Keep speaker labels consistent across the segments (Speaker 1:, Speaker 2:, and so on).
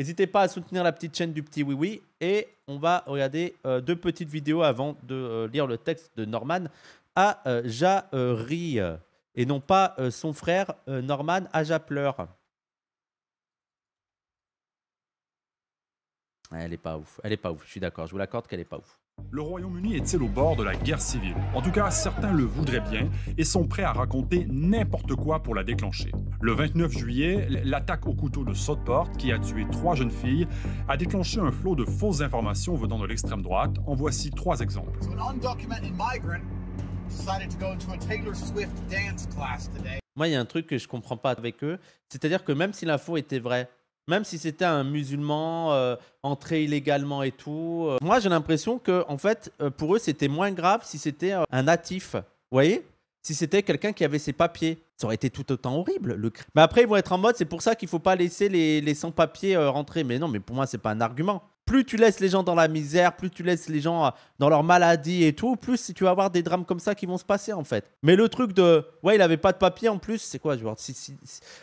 Speaker 1: N'hésitez pas à soutenir la petite chaîne du petit oui oui. Et on va regarder euh, deux petites vidéos avant de euh, lire le texte de Norman à euh, Rie Et non pas son frère Norman Aja pleure. Elle n'est pas ouf. Elle est pas ouf. Je suis d'accord. Je vous l'accorde qu'elle n'est pas ouf. Le Royaume-Uni est-il au bord de la guerre civile En tout cas, certains le voudraient bien et sont prêts à raconter n'importe quoi pour la déclencher. Le 29 juillet, l'attaque au couteau de Sotport, qui a tué trois jeunes filles, a déclenché un flot de fausses informations venant de l'extrême droite. En voici trois exemples. Moi, il y a un truc que je comprends pas avec eux, c'est-à-dire que même si l'info était vraie, même si c'était un musulman euh, entré illégalement et tout. Euh. moi, j'ai l'impression que, en fait, euh, pour eux, c'était moins grave si c'était un natif. Vous voyez Si c'était quelqu'un qui avait ses papiers. Ça aurait été tout autant horrible. Le... Mais après, ils vont être en mode c'est pour ça qu'il ne faut pas laisser les, les sans-papiers rentrer. Mais non, mais pour moi, ce n'est pas un argument plus tu laisses les gens dans la misère, plus tu laisses les gens euh, dans leur maladie et tout, plus tu vas avoir des drames comme ça qui vont se passer en fait. Mais le truc de ouais, il avait pas de papier en plus, c'est quoi genre,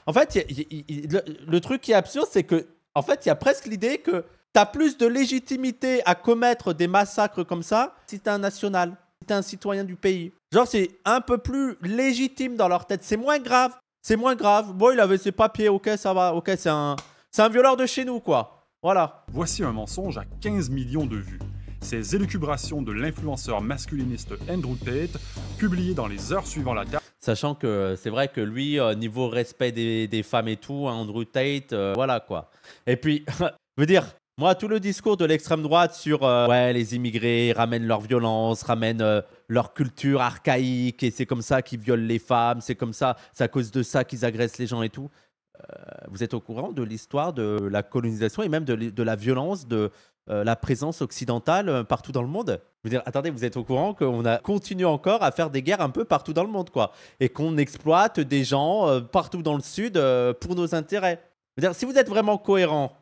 Speaker 1: En fait, le, truc qui est absurde, c'est que en fait, il y a presque l'idée que tu as plus de légitimité à commettre des massacres comme ça si tu un national, si tu un citoyen du pays. Genre, c'est un peu plus légitime dans leur tête. C'est moins grave. C'est moins grave. Bon, il avait ses papiers, ok, ça va, ok, c'est un, c'est un violeur de chez nous, quoi. Voilà. Voici un mensonge à 15 millions de vues. Ces élucubrations de l'influenceur masculiniste Andrew Tate, publiées dans les heures suivant la date. Sachant que euh, c'est vrai que lui, euh, niveau respect des, femmes et tout, hein, Andrew Tate, euh, voilà quoi. Et puis, je veux dire, moi, tout le discours de l'extrême droite sur les immigrés ramènent leur violence, ramènent leur culture archaïque et c'est comme ça qu'ils violent les femmes, c'est comme ça, c'est à cause de ça qu'ils agressent les gens et tout. Euh, vous êtes au courant de l'histoire de la colonisation et même de, la violence de euh, la présence occidentale euh, partout dans le monde dire, attendez, vous êtes au courant qu'on a encore à faire des guerres un peu partout dans le monde, quoi. Et qu'on exploite des gens partout dans le Sud pour nos intérêts. dire, si vous êtes vraiment cohérent,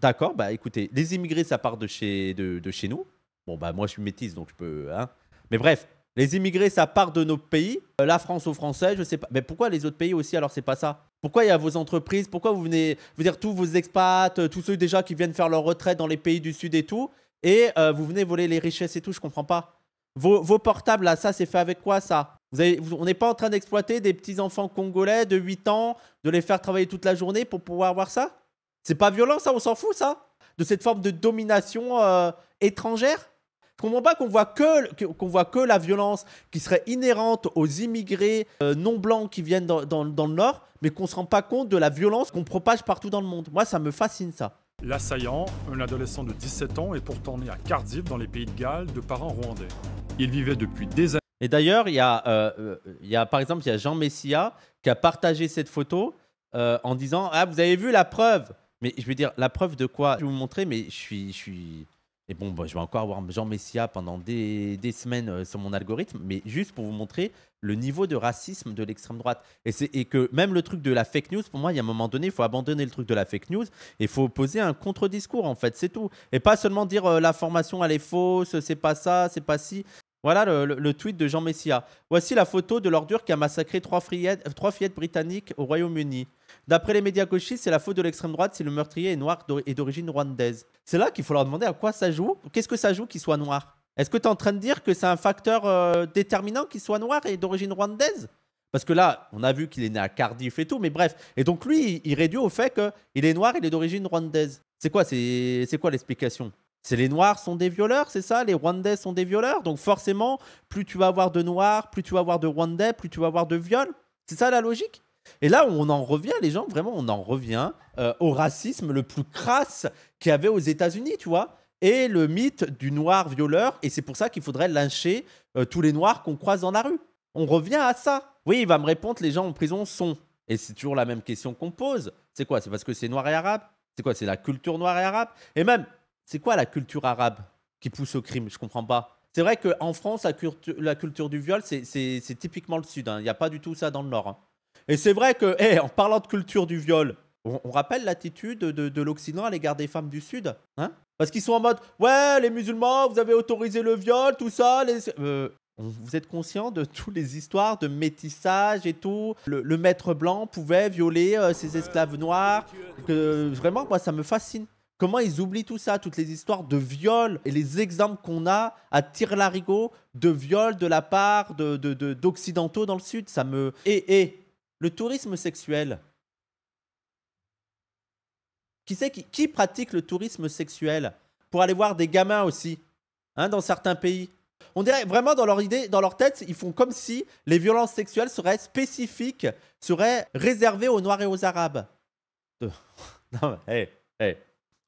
Speaker 1: d'accord, bah écoutez, les immigrés, ça part de chez, de, chez nous. Bon, bah moi, je suis métisse, donc je peux... Hein. Mais bref, les immigrés, ça part de nos pays. Euh, la France aux Français, je sais pas. Mais pourquoi les autres pays aussi alors c'est pas ça Pourquoi il y a vos entreprises Pourquoi vous venez vous dire tous vos expats, euh, tous ceux déjà qui viennent faire leur retraite dans les pays du Sud et tout, et euh, vous venez voler les richesses et tout Je comprends pas. Vos, portables là, ça c'est fait avec quoi ça vous avez, On n'est pas en train d'exploiter des petits enfants congolais de 8 ans, de les faire travailler toute la journée pour pouvoir avoir ça C'est pas violent ça On s'en fout ça De cette forme de domination étrangère je comprends pas qu'on voit que qu'on voit que la violence qui serait inhérente aux immigrés euh, non blancs qui viennent dans, le nord, mais qu'on se rend pas compte de la violence qu'on propage partout dans le monde. Moi, ça me fascine ça. L'assaillant, un adolescent de 17 ans, est pourtant né à Cardiff dans les Pays de Galles de parents rwandais. Il vivait depuis des années. Et d'ailleurs, il y, a, euh, euh, y a par exemple il y a Jean Messia qui a partagé cette photo en disant ah vous avez vu la preuve. Mais je veux dire la preuve de quoi Je vais vous montrer, mais je suis je suis et bon, bah, je vais encore avoir Jean Messia pendant des, semaines euh, sur mon algorithme, mais juste pour vous montrer le niveau de racisme de l'extrême droite. Et, que même le truc de la fake news, pour moi, il y a un moment donné, il faut abandonner le truc de la fake news et il faut poser un contre-discours, en fait, c'est tout. Et pas seulement dire euh, la formation, elle est fausse, c'est pas ça, c'est pas si. Voilà le, tweet de Jean Messia. Voici la photo de l'ordure qui a massacré trois fillettes britanniques au Royaume-Uni. D'après les médias gauchistes, c'est la faute de l'extrême droite si le meurtrier est noir et d'origine rwandaise. C'est là qu'il faut leur demander à quoi ça joue. Qu'est-ce que ça joue qu'il soit noir Est-ce que tu es en train de dire que c'est un facteur euh, déterminant qu'il soit noir et d'origine rwandaise parce que là, on a vu qu'il est né à Cardiff et tout, mais bref. Et donc lui, il réduit au fait qu'il est noir, il est d'origine rwandaise. C'est quoi, c'est quoi l'explication C'est les noirs sont des violeurs, c'est ça Les rwandais sont des violeurs. Donc forcément, plus tu vas avoir de noirs, plus tu vas avoir de rwandais, plus tu vas avoir de viols. C'est ça la logique et là, on en revient, les gens, vraiment, on en revient euh, au racisme le plus crasse qu'il y avait aux États-Unis, tu vois et le mythe du noir violeur, et c'est pour ça qu'il faudrait lyncher euh, tous les noirs qu'on croise dans la rue. On revient à ça. Oui, il va me répondre, les gens en prison sont. Et c'est toujours la même question qu'on pose. C'est quoi C'est parce que c'est noir et arabe C'est quoi C'est la culture noire et arabe Et même, c'est quoi la culture arabe qui pousse au crime Je comprends pas. C'est vrai qu'en France, la, culture du viol, c'est typiquement le Sud. Hein. Il n'y a pas du tout ça dans le Nord. Hein. Et c'est vrai que, hey, eh, en parlant de culture du viol, on, rappelle l'attitude de, l'Occident à l'égard des femmes du Sud. Hein Parce qu'ils sont en mode Ouais, les musulmans, vous avez autorisé le viol, tout ça. Les... Euh, vous êtes conscient de toutes les histoires de métissage et tout Le, maître blanc pouvait violer euh, ses esclaves noirs. vraiment, moi, ça me fascine. Comment ils oublient tout ça, toutes les histoires de viol et les exemples qu'on a à tir larigot de viol de la part d'occidentaux de, dans le sud, ça me... Et, et le tourisme sexuel. Qui, pratique le tourisme sexuel pour aller voir des gamins aussi hein, dans certains pays on dirait vraiment dans leur idée, dans leur tête, ils font comme si les violences sexuelles seraient spécifiques, seraient réservées aux Noirs et aux Arabes. non,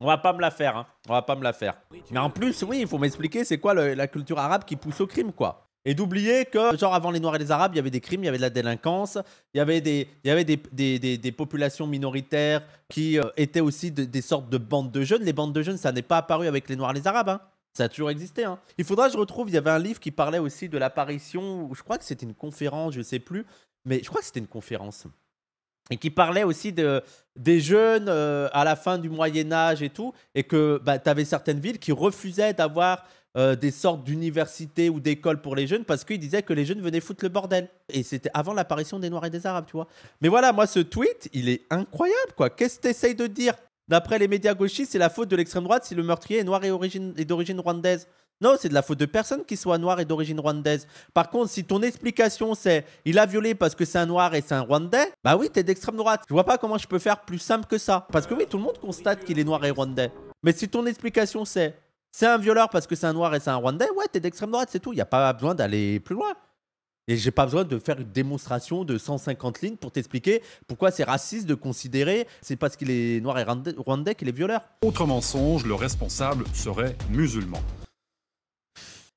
Speaker 1: On va pas me la faire, hein. On va pas me la faire. Mais en plus, oui, il faut m'expliquer c'est quoi la culture arabe qui pousse au crime, quoi. Et d'oublier que, genre, avant les Noirs et les Arabes, il y avait des crimes, il y avait de la délinquance, il y avait des, il y avait des, des, des, populations minoritaires qui euh, étaient aussi des sortes de bandes de jeunes. Les bandes de jeunes, ça n'est pas apparu avec les Noirs et les Arabes. Hein. Ça a toujours existé. Hein. Il faudra que je retrouve, il y avait un livre qui parlait aussi de l'apparition, je crois que c'était une conférence, je ne sais plus, mais je crois que c'était une conférence. Et qui parlait aussi de, des jeunes euh, à la fin du Moyen Âge et tout, et que bah, tu avais certaines villes qui refusaient d'avoir euh, des sortes d'universités ou d'écoles pour les jeunes parce qu'ils disaient que les jeunes venaient foutre le bordel. Et c'était avant l'apparition des Noirs et des Arabes, tu vois. Mais voilà, moi, ce tweet, il est incroyable, quoi. Qu'est-ce que t'essayes de dire D'après les médias gauchistes, c'est la faute de l'extrême droite si le meurtrier est noir et, et d'origine rwandaise. Non, c'est de la faute de personne qui soit noir et d'origine rwandaise. Par contre, si ton explication c'est il a violé parce que c'est un noir et c'est un rwandais, bah oui, t'es d'extrême droite. Je vois pas comment je peux faire plus simple que ça. Parce que oui, tout le monde constate qu'il est noir et rwandais. Mais si ton explication c'est c'est un violeur parce que c'est un noir et c'est un Rwandais, ouais, t'es d'extrême droite, c'est tout. Il n'y a pas besoin d'aller plus loin. Et j'ai pas besoin de faire une démonstration de 150 lignes pour t'expliquer pourquoi c'est raciste de considérer c'est parce qu'il est noir et rwandais qu'il est violeur. Autre mensonge, le responsable serait musulman.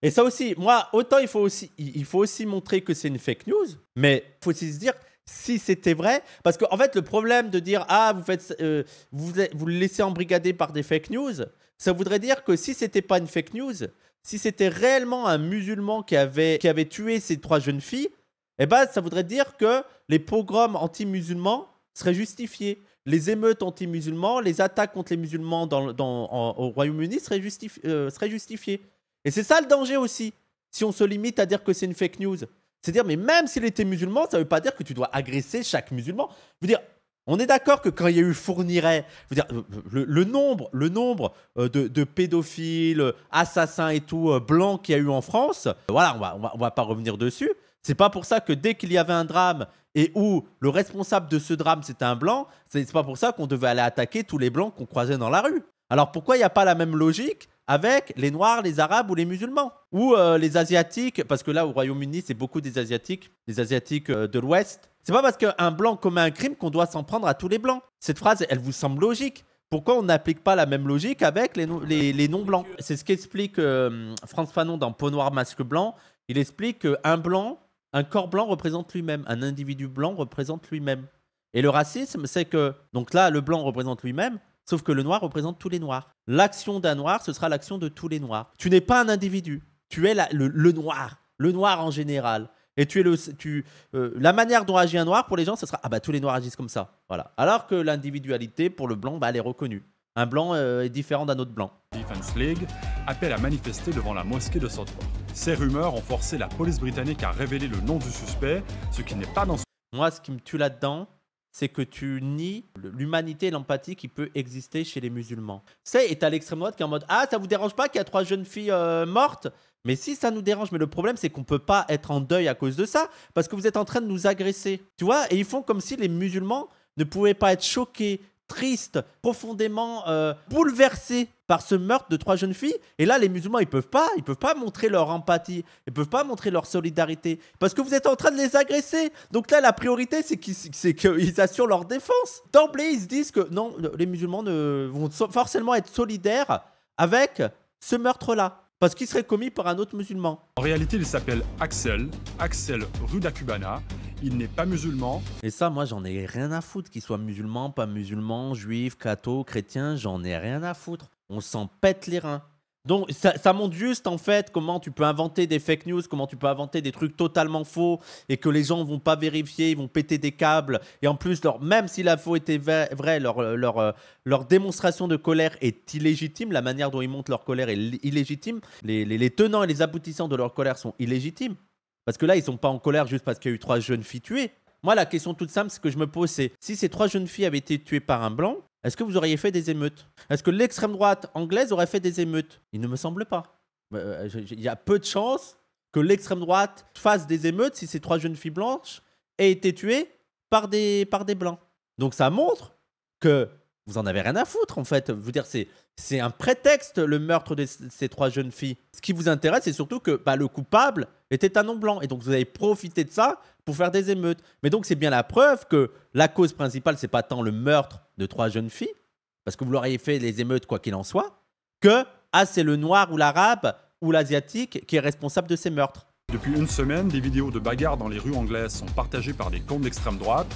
Speaker 1: Et ça aussi, moi, autant il faut aussi, il faut aussi montrer que c'est une fake news, mais il faut aussi se dire si c'était vrai, parce qu'en en fait le problème de dire ah vous faites, euh, vous, vous laissez embrigader par des fake news, ça voudrait dire que si c'était pas une fake news, si c'était réellement un musulman qui avait, qui avait tué ces trois jeunes filles, eh ben, ça voudrait dire que les pogroms anti-musulmans seraient justifiés. Les émeutes anti-musulmans, les attaques contre les musulmans dans, au Royaume-Uni euh, seraient, justifiées. Et c'est ça le danger aussi, si on se limite à dire que c'est une fake news. C'est à dire, mais même s'il était musulman, ça ne veut pas dire que tu dois agresser chaque musulman. Vous dire, on est d'accord que quand il y a eu fournirait euh, euh, le, nombre, le nombre euh, de, pédophiles, assassins et tout blancs qu'il y a eu en France, voilà, on va, va, pas revenir dessus. C'est pas pour ça que dès qu'il y avait un drame et où le responsable de ce drame c'était un blanc, c'est pas pour ça qu'on devait aller attaquer tous les blancs qu'on croisait dans la rue. Alors pourquoi il n'y a pas la même logique avec les Noirs, les Arabes ou les musulmans Ou les Asiatiques, parce que là au Royaume-Uni c'est beaucoup des Asiatiques, les Asiatiques de l'Ouest c'est pas parce qu'un blanc commet un crime qu'on doit s'en prendre à tous les blancs. Cette phrase, elle vous semble logique. Pourquoi on n'applique pas la même logique avec les, non-blancs C'est ce qu'explique euh, France Fanon dans Peau noire, masque blanc. Il explique qu'un blanc, un corps blanc représente lui-même, un individu blanc représente lui-même. Et le racisme, c'est que, donc là, le blanc représente lui-même, sauf que le noir représente tous les noirs. L'action d'un noir, ce sera l'action de tous les noirs. Tu n'es pas un individu, tu es le noir, le noir en général. Et tu es le, tu, euh, la manière dont agit un noir, pour les gens, ça sera Ah bah tous les noirs agissent comme ça. Voilà. Alors que l'individualité, pour le blanc, bah, elle est reconnue. Un blanc euh, est différent d'un autre blanc. Defense League appelle à manifester devant la mosquée de Southwark. Ces rumeurs ont forcé la police britannique à révéler le nom du suspect, ce qui n'est pas dans. Moi, ce qui me tue là-dedans, c'est que tu nies l'humanité et l'empathie qui peut exister chez les musulmans. C'est, et t'as l'extrême droite qui est en mode Ah, ça vous dérange pas qu'il y a trois jeunes filles euh, mortes mais si ça nous dérange, mais le problème c'est qu'on ne peut pas être en deuil à cause de ça, parce que vous êtes en train de nous agresser. Tu vois, et ils font comme si les musulmans ne pouvaient pas être choqués, tristes, profondément euh, bouleversés par ce meurtre de trois jeunes filles. Et là, les musulmans, ils peuvent pas, ils peuvent pas montrer leur empathie, ils ne peuvent pas montrer leur solidarité, parce que vous êtes en train de les agresser. Donc là, la priorité, c'est qu'ils, assurent leur défense. D'emblée, ils se disent que non, les musulmans ne, vont forcément être solidaires avec ce meurtre-là parce qu'il serait commis par un autre musulman. En réalité, il s'appelle Axel, Axel Rudacubana. Il n'est pas musulman. Et ça, moi, j'en ai rien à foutre, qu'il soit musulman, pas musulman, juif, catho, chrétien, j'en ai rien à foutre. On s'en pète les reins. Donc ça, montre juste en fait comment tu peux inventer des fake news, comment tu peux inventer des trucs totalement faux et que les gens vont pas vérifier, ils vont péter des câbles et en plus leur, même si la faux était vraie, leur, euh, euh, leur, démonstration de colère est illégitime, la manière dont ils montrent leur colère est illégitime, les, tenants et les aboutissants de leur colère sont illégitimes parce que là ils sont pas en colère juste parce qu'il y a eu trois jeunes filles tuées. Moi, la question toute simple, ce que je me pose, c'est si ces trois jeunes filles avaient été tuées par un blanc, est-ce que vous auriez fait des émeutes Est-ce que l'extrême droite anglaise aurait fait des émeutes Il ne me semble pas. Euh, il y a peu de chances que l'extrême droite fasse des émeutes si ces trois jeunes filles blanches aient été tuées par des, par des blancs. Donc ça montre que vous en avez rien à foutre en fait. Vous dire c'est c'est un prétexte le meurtre de ces trois jeunes filles. Ce qui vous intéresse c'est surtout que bah, le coupable était un non blanc et donc vous avez profité de ça pour faire des émeutes. Mais donc c'est bien la preuve que la cause principale c'est pas tant le meurtre de trois jeunes filles, parce que vous leur fait les émeutes quoi qu'il en soit, que ah c'est le noir ou l'arabe ou l'asiatique qui est responsable de ces meurtres. Depuis une semaine, des vidéos de bagarres dans les rues anglaises sont partagées par des comptes d'extrême droite.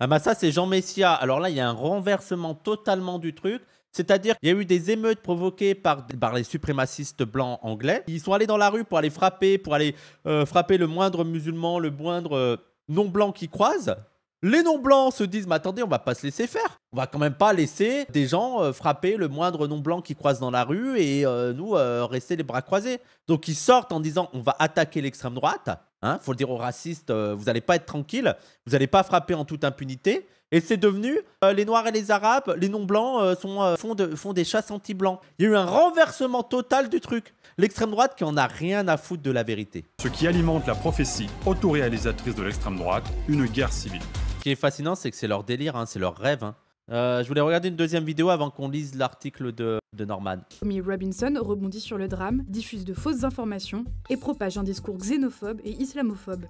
Speaker 1: Ah bah ça c'est Jean Messia. Alors là il y a un renversement totalement du truc. C'est-à-dire qu'il y a eu des émeutes provoquées par, par, les suprémacistes blancs anglais. Ils sont allés dans la rue pour aller frapper, pour aller euh, frapper le moindre musulman, le moindre euh, non-blanc qui croise. Les non-blancs se disent, mais attendez, on va pas se laisser faire. On va quand même pas laisser des gens euh, frapper le moindre non blanc qui croise dans la rue et euh, nous euh, rester les bras croisés. Donc ils sortent en disant on va attaquer l'extrême droite. Hein, faut le dire aux racistes, vous n'allez pas être tranquille, vous n'allez pas frapper en toute impunité. Et c'est devenu les Noirs et les Arabes, les non-blancs sont font, de, des chasses anti-blancs. Il y a eu un renversement total du truc. L'extrême droite qui en a rien à foutre de la vérité. Ce qui alimente la prophétie autoréalisatrice de l'extrême droite, une guerre civile. Ce qui est fascinant, c'est que c'est leur délire, hein, c'est leur rêve. Hein. Euh, je voulais regarder une deuxième vidéo avant qu'on lise l'article de, de Norman. Tommy Robinson rebondit sur le drame, diffuse de fausses informations et propage un discours xénophobe et islamophobe.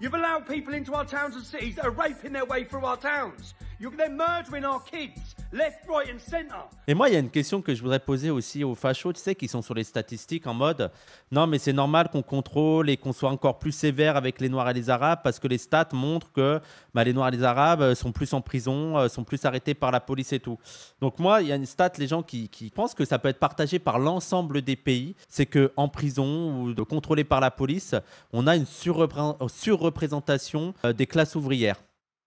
Speaker 1: Et moi, il y a une question que je voudrais poser aussi aux fachos, tu sais, qui sont sur les statistiques en mode non, mais c'est normal qu'on contrôle et qu'on soit encore plus sévère avec les Noirs et les Arabes parce que les stats montrent que bah, les Noirs et les Arabes euh, sont plus en prison, euh, sont plus arrêtés par la police et tout. Donc, moi, il y a une stat, les gens qui, qui pensent que ça peut être partagé par l'ensemble des pays, c'est que en prison ou contrôlé par la police, on a une surreprésentation euh, des classes ouvrières,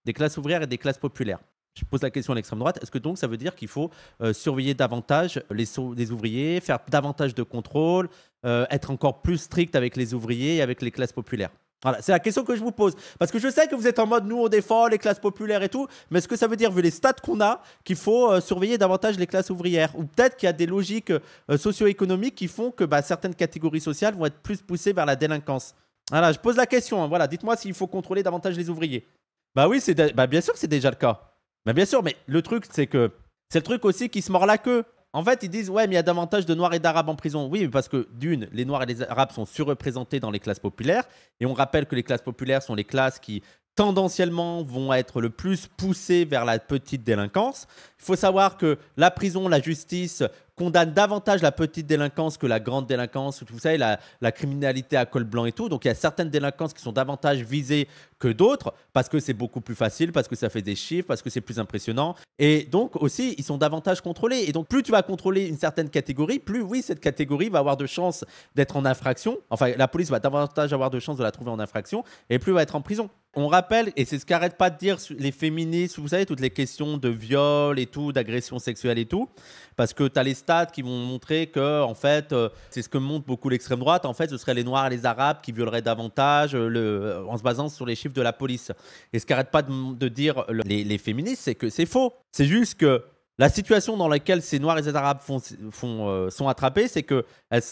Speaker 1: des classes ouvrières et des classes populaires. Je pose la question à l'extrême droite. Est-ce que donc ça veut dire qu'il faut euh, surveiller davantage les, ouvriers, faire davantage de contrôles, euh, être encore plus strict avec les ouvriers et avec les classes populaires voilà, c'est la question que je vous pose. Parce que je sais que vous êtes en mode nous on défend les classes populaires et tout, mais est-ce que ça veut dire, vu les stats qu'on a, qu'il faut euh, surveiller davantage les classes ouvrières Ou peut-être qu'il y a des logiques euh, socio-économiques qui font que bah, certaines catégories sociales vont être plus poussées vers la délinquance Voilà, je pose la question. Hein. voilà, dites-moi s'il faut contrôler davantage les ouvriers. Bah oui, c'est bah, bien sûr que c'est déjà le cas. Mais bien sûr, mais le truc, c'est que c'est le truc aussi qui se mord la queue. En fait, ils disent ouais, mais il y a davantage de Noirs et d'Arabes en prison. Oui, parce que d'une, les Noirs et les Arabes sont surreprésentés dans les classes populaires, et on rappelle que les classes populaires sont les classes qui tendanciellement vont être le plus poussées vers la petite délinquance. Il faut savoir que la prison, la justice, condamne davantage la petite délinquance que la grande délinquance, vous savez, la, la criminalité à col blanc et tout. Donc il y a certaines délinquances qui sont davantage visées que d'autres parce que c'est beaucoup plus facile, parce que ça fait des chiffres, parce que c'est plus impressionnant. Et donc aussi, ils sont davantage contrôlés. Et donc plus tu vas contrôler une certaine catégorie, plus oui, cette catégorie va avoir de chances d'être en infraction. Enfin, la police va davantage avoir de chances de la trouver en infraction et plus va être en prison. On rappelle, et c'est ce qu'arrête pas de dire les féministes, vous savez, toutes les questions de viol et tout, d'agression sexuelle et tout, parce que tu as les qui vont montrer que, en fait, euh, c'est ce que montre beaucoup l'extrême droite. En fait, ce seraient les Noirs et les Arabes qui violeraient davantage euh, euh, en se basant sur les chiffres de la police. Et ce qu'arrête pas de, dire les féministes, c'est que c'est faux. C'est juste que la situation dans laquelle ces Noirs et ces Arabes euh, sont attrapés, c'est qu'il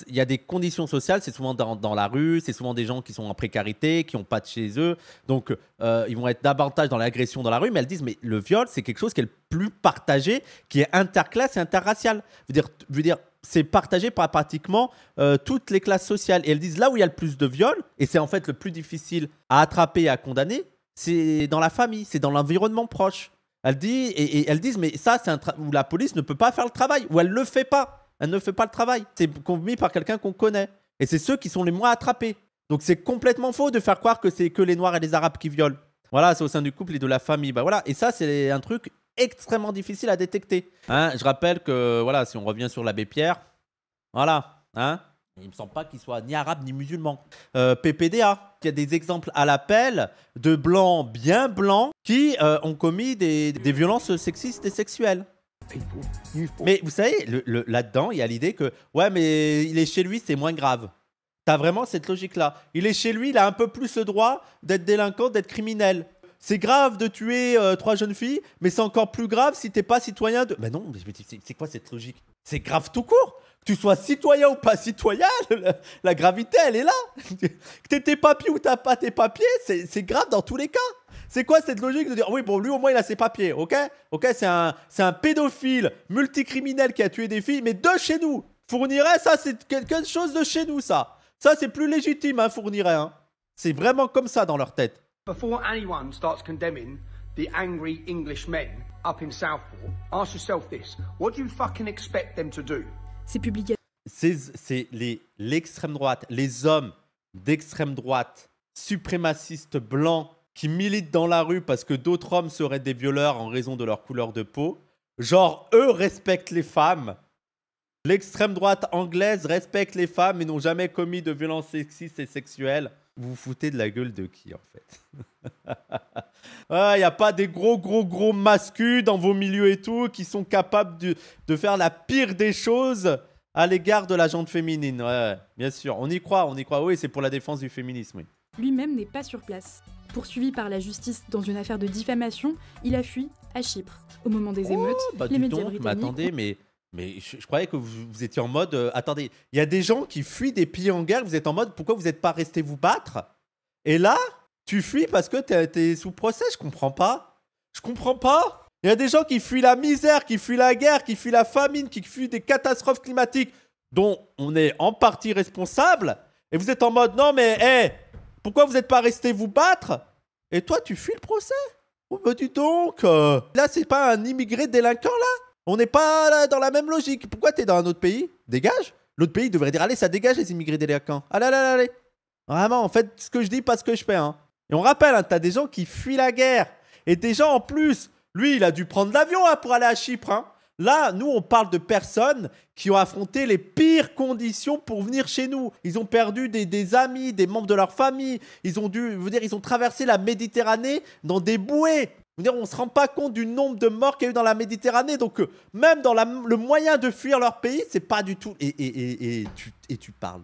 Speaker 1: y a des conditions sociales, c'est souvent dans, la rue, c'est souvent des gens qui sont en précarité, qui n'ont pas de chez eux, donc euh, ils vont être davantage dans l'agression dans la rue, mais elles disent, mais le viol, c'est quelque chose qui est le plus partagé, qui est interclasse et interracial. dire, dire c'est partagé par pratiquement euh, toutes les classes sociales. Et elles disent, là où il y a le plus de viols, et c'est en fait le plus difficile à attraper et à condamner, c'est dans la famille, c'est dans l'environnement proche. Elle dit, et, elles disent, mais ça, c'est un travail où la police ne peut pas faire le travail, ou elle ne le fait pas. Elle ne fait pas le travail. C'est commis par quelqu'un qu'on connaît. Et c'est ceux qui sont les moins attrapés. Donc c'est complètement faux de faire croire que c'est que les Noirs et les Arabes qui violent. Voilà, c'est au sein du couple et de la famille. Bah voilà, et ça c'est un truc extrêmement difficile à détecter. Hein je rappelle que voilà, si on revient sur l'abbé Pierre, voilà, hein il me semble pas qu'il soit ni arabe ni musulman. Euh, PPDA, il y a des exemples à l'appel de blancs bien blancs qui euh, ont commis des, violences sexistes et sexuelles. Mais vous savez, là-dedans, il y a l'idée que, ouais, mais il est chez lui, c'est moins grave. T'as vraiment cette logique-là. Il est chez lui, il a un peu plus le droit d'être délinquant, d'être criminel. C'est grave de tuer euh, trois jeunes filles, mais c'est encore plus grave si t'es pas citoyen de. Mais non, mais c'est quoi cette logique C'est grave tout court tu sois citoyen ou pas citoyen, la, gravité, elle est là. Que t'aies tes papiers ou t'as pas tes papiers, c'est grave dans tous les cas. C'est quoi cette logique de dire oui, bon, lui au moins il a ses papiers, ok Ok, c'est un, un pédophile multicriminel qui a tué des filles, mais de chez nous. Fournirait, ça, c'est quelque chose de chez nous, ça. Ça, c'est plus légitime, hein, Fournirait. Hein. C'est vraiment comme ça dans leur tête. Before anyone starts condemning the angry English up in Southport, ask yourself this. What do you fucking expect them to do c'est l'extrême droite, les hommes d'extrême droite, suprémacistes blancs qui militent dans la rue parce que d'autres hommes seraient des violeurs en raison de leur couleur de peau. Genre, eux respectent les femmes. L'extrême droite anglaise respecte les femmes et n'ont jamais commis de violences sexistes et sexuelles vous vous foutez de la gueule de qui en fait Il n'y ah, a pas des gros, gros, gros mascus dans vos milieux et tout qui sont capables de, faire la pire des choses à l'égard de la féminine. bien sûr, on y croit, on y croit. Oui, c'est pour la défense du féminisme. Oui. Lui-même n'est pas sur place. Poursuivi par la justice dans une affaire de diffamation, il a fui à Chypre. Au moment des oh, émeutes, bah les médias britanniques... mais mais je, croyais que vous, étiez en mode. Euh, attendez, il y a des gens qui fuient des pays en guerre. Vous êtes en mode pourquoi vous n'êtes pas resté vous battre Et là, tu fuis parce que as été sous procès. Je comprends pas. Je comprends pas. Il y a des gens qui fuient la misère, qui fuient la guerre, qui fuient la famine, qui fuient des catastrophes climatiques dont on est en partie responsable. Et vous êtes en mode non mais hé, pourquoi vous n'êtes pas resté vous battre Et toi, tu fuis le procès Oh bah dis donc, euh, là c'est pas un immigré délinquant là on n'est pas dans la même logique. Pourquoi tu es dans un autre pays Dégage. L'autre pays devrait dire allez, ça dégage les immigrés délinquants. Allez, ah allez, allez. Vraiment, en fait, ce que je dis, pas ce que je fais. Hein. Et on rappelle, tu hein, t'as des gens qui fuient la guerre. Et des gens en plus, lui, il a dû prendre l'avion hein, pour aller à Chypre. Là, nous, on parle de personnes qui ont affronté les pires conditions pour venir chez nous. Ils ont perdu des, amis, des membres de leur famille. Ils ont dû, Vous dire, ils ont traversé la Méditerranée dans des bouées on ne se rend pas compte du nombre de morts qu'il y a eu dans la Méditerranée. Donc, euh, même dans le moyen de fuir leur pays, c'est pas du tout. Et, et, tu, parles.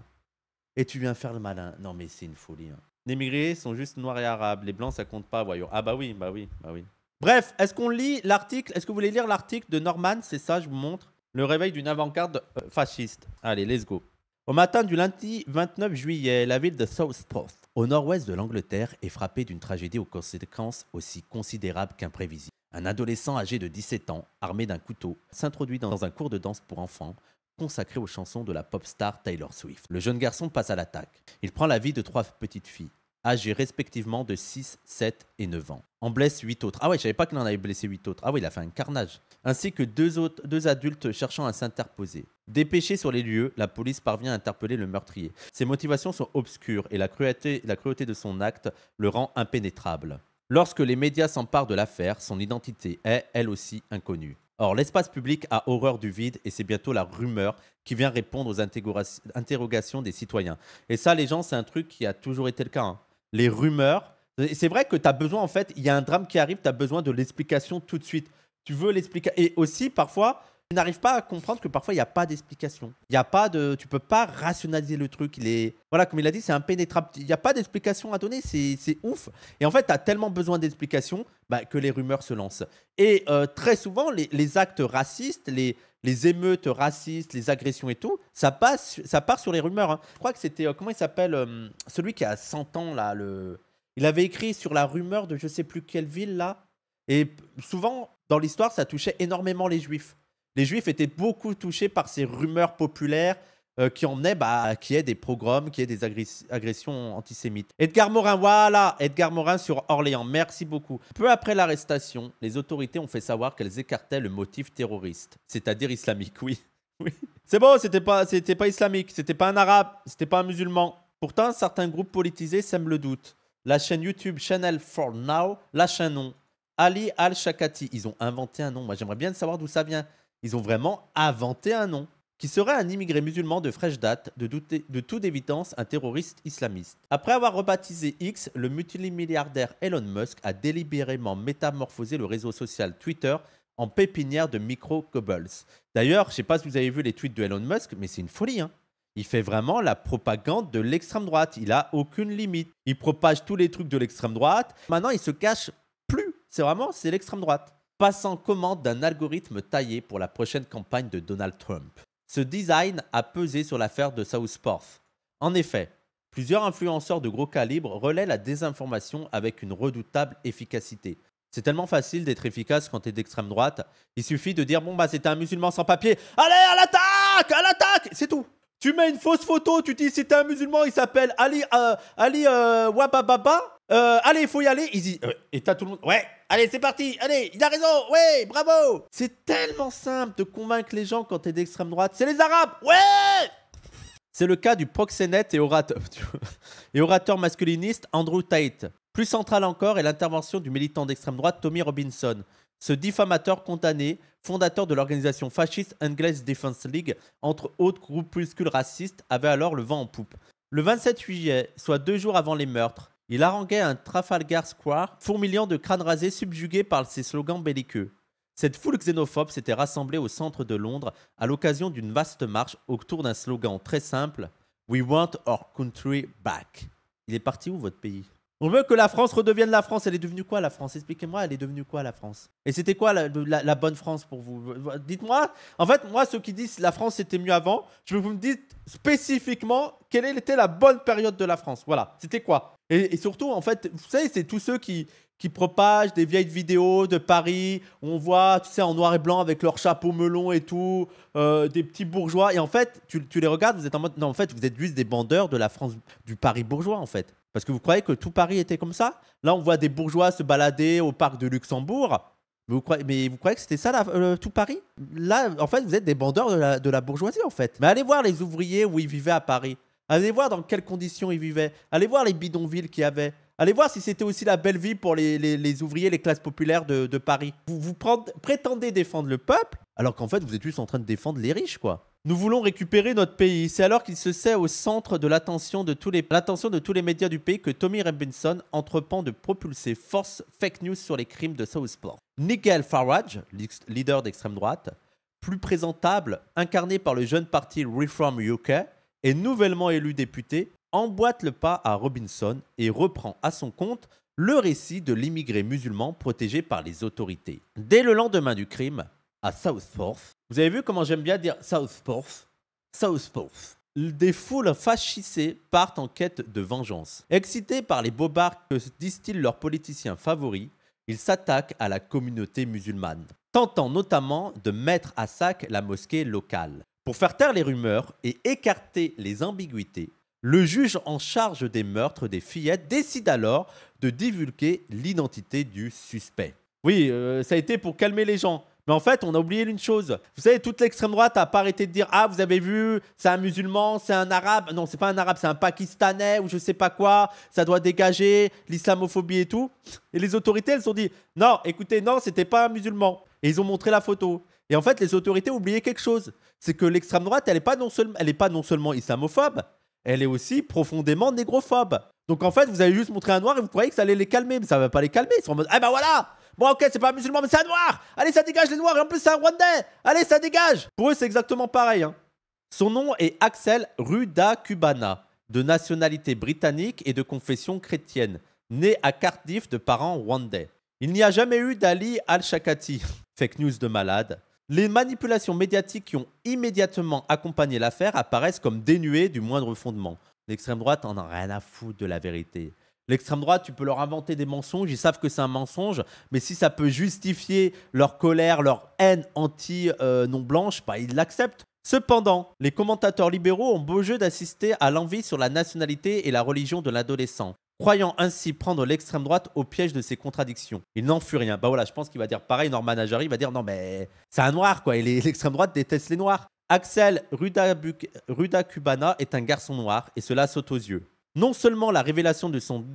Speaker 1: Et tu viens faire le malin. Non, mais c'est une folie. Hein. Les migrés sont juste noirs et arabes. Les blancs, ça compte pas, voyons. Ah, bah oui, bah oui, bah oui. Bref, est-ce qu'on lit l'article Est-ce que vous voulez lire l'article de Norman C'est ça, je vous montre. Le réveil d'une avant-garde euh, fasciste. Allez, let's go. Au matin du lundi 29 juillet, la ville de Southport au nord-ouest de l'Angleterre est frappé d'une tragédie aux conséquences aussi considérables qu'imprévisibles. Un adolescent âgé de 17 ans, armé d'un couteau, s'introduit dans un cours de danse pour enfants consacré aux chansons de la pop star Taylor Swift. Le jeune garçon passe à l'attaque. Il prend la vie de trois petites filles âgés respectivement de 6, 7 et 9 ans. En blesse 8 autres. Ah ouais, je savais pas qu'il en avait blessé 8 autres. Ah oui, il a fait un carnage. Ainsi que deux, autres, deux adultes cherchant à s'interposer. Dépêchés sur les lieux, la police parvient à interpeller le meurtrier. Ses motivations sont obscures et la cruauté, la cruauté de son acte le rend impénétrable. Lorsque les médias s'emparent de l'affaire, son identité est, elle aussi, inconnue. Or, l'espace public a horreur du vide et c'est bientôt la rumeur qui vient répondre aux interrogations des citoyens. Et ça, les gens, c'est un truc qui a toujours été le cas. Hein les rumeurs. C'est vrai que tu as besoin, en fait, il y a un drame qui arrive, tu as besoin de l'explication tout de suite. Tu veux l'explication. Et aussi, parfois, tu n'arrives pas à comprendre que parfois, il n'y a pas d'explication. Il y a pas de... Tu peux pas rationaliser le truc. Il est... Voilà, comme il a dit, c'est impénétrable. Il n'y a pas d'explication à donner. C'est ouf. Et en fait, tu as tellement besoin d'explication bah, que les rumeurs se lancent. Et euh, très souvent, les, les actes racistes, les, les émeutes racistes, les agressions et tout, ça, passe, ça part sur les rumeurs. Hein. Je crois que c'était, euh, comment il s'appelle, euh, celui qui a 100 ans, là, le... il avait écrit sur la rumeur de je sais plus quelle ville, là. Et souvent, dans l'histoire, ça touchait énormément les juifs. Les juifs étaient beaucoup touchés par ces rumeurs populaires, euh, qui emmenait bah, qui est des programmes, qui est des agressions antisémites. Edgar Morin, voilà, Edgar Morin sur Orléans, merci beaucoup. Peu après l'arrestation, les autorités ont fait savoir qu'elles écartaient le motif terroriste, c'est-à-dire islamique, oui. oui. C'est bon, c'était pas, c'était pas islamique, c'était pas un arabe, c'était pas un musulman. Pourtant, certains groupes politisés sèment le doute. La chaîne YouTube Channel For Now lâche un nom. Ali Al-Shakati. Ils ont inventé un nom. Moi, j'aimerais bien savoir d'où ça vient. Ils ont vraiment inventé un nom qui serait un immigré musulman de fraîche date, de, de toute évidence un terroriste islamiste. Après avoir rebaptisé X, le multimilliardaire Elon Musk a délibérément métamorphosé le réseau social Twitter en pépinière de micro gobbles D'ailleurs, je ne sais pas si vous avez vu les tweets de Elon Musk, mais c'est une folie. Hein. il fait vraiment la propagande de l'extrême droite. Il a aucune limite. Il propage tous les trucs de l'extrême droite. Maintenant, il se cache plus. C'est vraiment, c'est l'extrême droite. Passant commande d'un algorithme taillé pour la prochaine campagne de Donald Trump. Ce design a pesé sur l'affaire de Southport. En effet, plusieurs influenceurs de gros calibre relaient la désinformation avec une redoutable efficacité. C'est tellement facile d'être efficace quand t'es d'extrême droite. Il suffit de dire bon bah c'était un musulman sans papier. Allez à l'attaque, à l'attaque, c'est tout. Tu mets une fausse photo, tu dis c'était un musulman, il s'appelle Ali euh, Ali euh, Wabababa. Euh, allez, il faut y aller. Il dit, et t'as tout le monde. Ouais, Allez, c'est parti Allez, il a raison Ouais, bravo C'est tellement simple de convaincre les gens quand t'es d'extrême droite. C'est les Arabes Ouais C'est le cas du proxénète et orateur, masculiniste Andrew Tate. Plus central encore est l'intervention du militant d'extrême droite Tommy Robinson. Ce diffamateur condamné, fondateur de l'organisation fasciste English Defense League, entre autres groupuscules racistes, avait alors le vent en poupe. Le 27 juillet, soit deux jours avant les meurtres, il haranguait un Trafalgar Square fourmillant de crânes rasés subjugués par ses slogans belliqueux. Cette foule xénophobe s'était rassemblée au centre de Londres à l'occasion d'une vaste marche autour d'un slogan très simple We want our country back. Il est parti où votre pays on veut que la France redevienne la France. Elle est devenue quoi la France Expliquez-moi, elle est devenue quoi la France Et c'était quoi la, bonne France pour vous Dites-moi, en fait, moi, ceux qui disent la France c'était mieux avant, je veux que vous me dites spécifiquement quelle était la bonne période de la France. Voilà, c'était quoi et, surtout, en fait, vous savez, c'est tous ceux qui, qui propagent des vieilles vidéos de Paris, on voit, tu sais, en noir et blanc avec leurs chapeaux melon et tout, euh, des petits bourgeois. Et en fait, tu, tu les regardes, vous êtes en mode, non, en fait, vous êtes juste des bandeurs de la France, du Paris bourgeois, en fait. Parce que vous croyez que tout Paris était comme ça Là, on voit des bourgeois se balader au parc de Luxembourg. Mais vous croyez, mais vous croyez que c'était ça euh, tout Paris Là, en fait, vous êtes des bandeurs de la, bourgeoisie, en fait. Mais allez voir les ouvriers où ils vivaient à Paris. Allez voir dans quelles conditions ils vivaient. Allez voir les bidonvilles qu'il y avait. Allez voir si c'était aussi la belle vie pour les, ouvriers, les classes populaires de, Paris. Vous, prétendez défendre le peuple, alors qu'en fait, vous êtes juste en train de défendre les riches, quoi. Nous voulons récupérer notre pays. C'est alors qu'il se sait au centre de l'attention de, tous les... médias du pays que Tommy Robinson entreprend de propulser force fake news sur les crimes de Southport. Nigel Farage, leader d'extrême droite, plus présentable, incarné par le jeune parti Reform UK et nouvellement élu député, emboîte le pas à Robinson et reprend à son compte le récit de l'immigré musulman protégé par les autorités. Dès le lendemain du crime, à Southport, vous avez vu comment j'aime bien dire Southport Southport. Des foules fascisées partent en quête de vengeance. Excitées par les bobards que distillent leurs politiciens favoris, ils s'attaquent à la communauté musulmane, tentant notamment de mettre à sac la mosquée locale. Pour faire taire les rumeurs et écarter les ambiguïtés, le juge en charge des meurtres des fillettes décide alors de divulguer l'identité du suspect. Oui, euh, ça a été pour calmer les gens. Mais en fait, on a oublié une chose. Vous savez, toute l'extrême droite a pas arrêté de dire Ah, vous avez vu, c'est un musulman, c'est un arabe. Non, c'est pas un arabe, c'est un pakistanais ou je sais pas quoi. Ça doit dégager l'islamophobie et tout. Et les autorités, elles ont sont dit Non, écoutez, non, c'était pas un musulman. Et ils ont montré la photo. Et en fait, les autorités ont oublié quelque chose. C'est que l'extrême droite, elle n'est pas, non pas non seulement islamophobe, elle est aussi profondément négrophobe. Donc en fait, vous avez juste montré un noir et vous croyez que ça allait les calmer, mais ça ne va pas les calmer. Ils sont en mode, eh ben voilà, Bon, ok, c'est pas musulman, mais c'est un noir Allez, ça dégage les noirs, et en plus, c'est un Rwandais Allez, ça dégage Pour eux, c'est exactement pareil. Hein. Son nom est Axel Ruda Cubana, de nationalité britannique et de confession chrétienne, né à Cardiff de parents rwandais. Il n'y a jamais eu d'Ali al-Shakati, fake news de malade. Les manipulations médiatiques qui ont immédiatement accompagné l'affaire apparaissent comme dénuées du moindre fondement. L'extrême droite en a rien à foutre de la vérité. L'extrême droite, tu peux leur inventer des mensonges, ils savent que c'est un mensonge, mais si ça peut justifier leur colère, leur haine anti-non-blanche, euh, bah, ils l'acceptent. Cependant, les commentateurs libéraux ont beau jeu d'assister à l'envie sur la nationalité et la religion de l'adolescent, croyant ainsi prendre l'extrême droite au piège de ses contradictions. Il n'en fut rien. Bah je pense qu'il va dire pareil, Norman Ajari va dire non mais c'est un noir quoi, et l'extrême droite déteste les noirs. Axel Ruda, Ruda Cubana est un garçon noir et cela saute aux yeux. Non seulement la révélation de son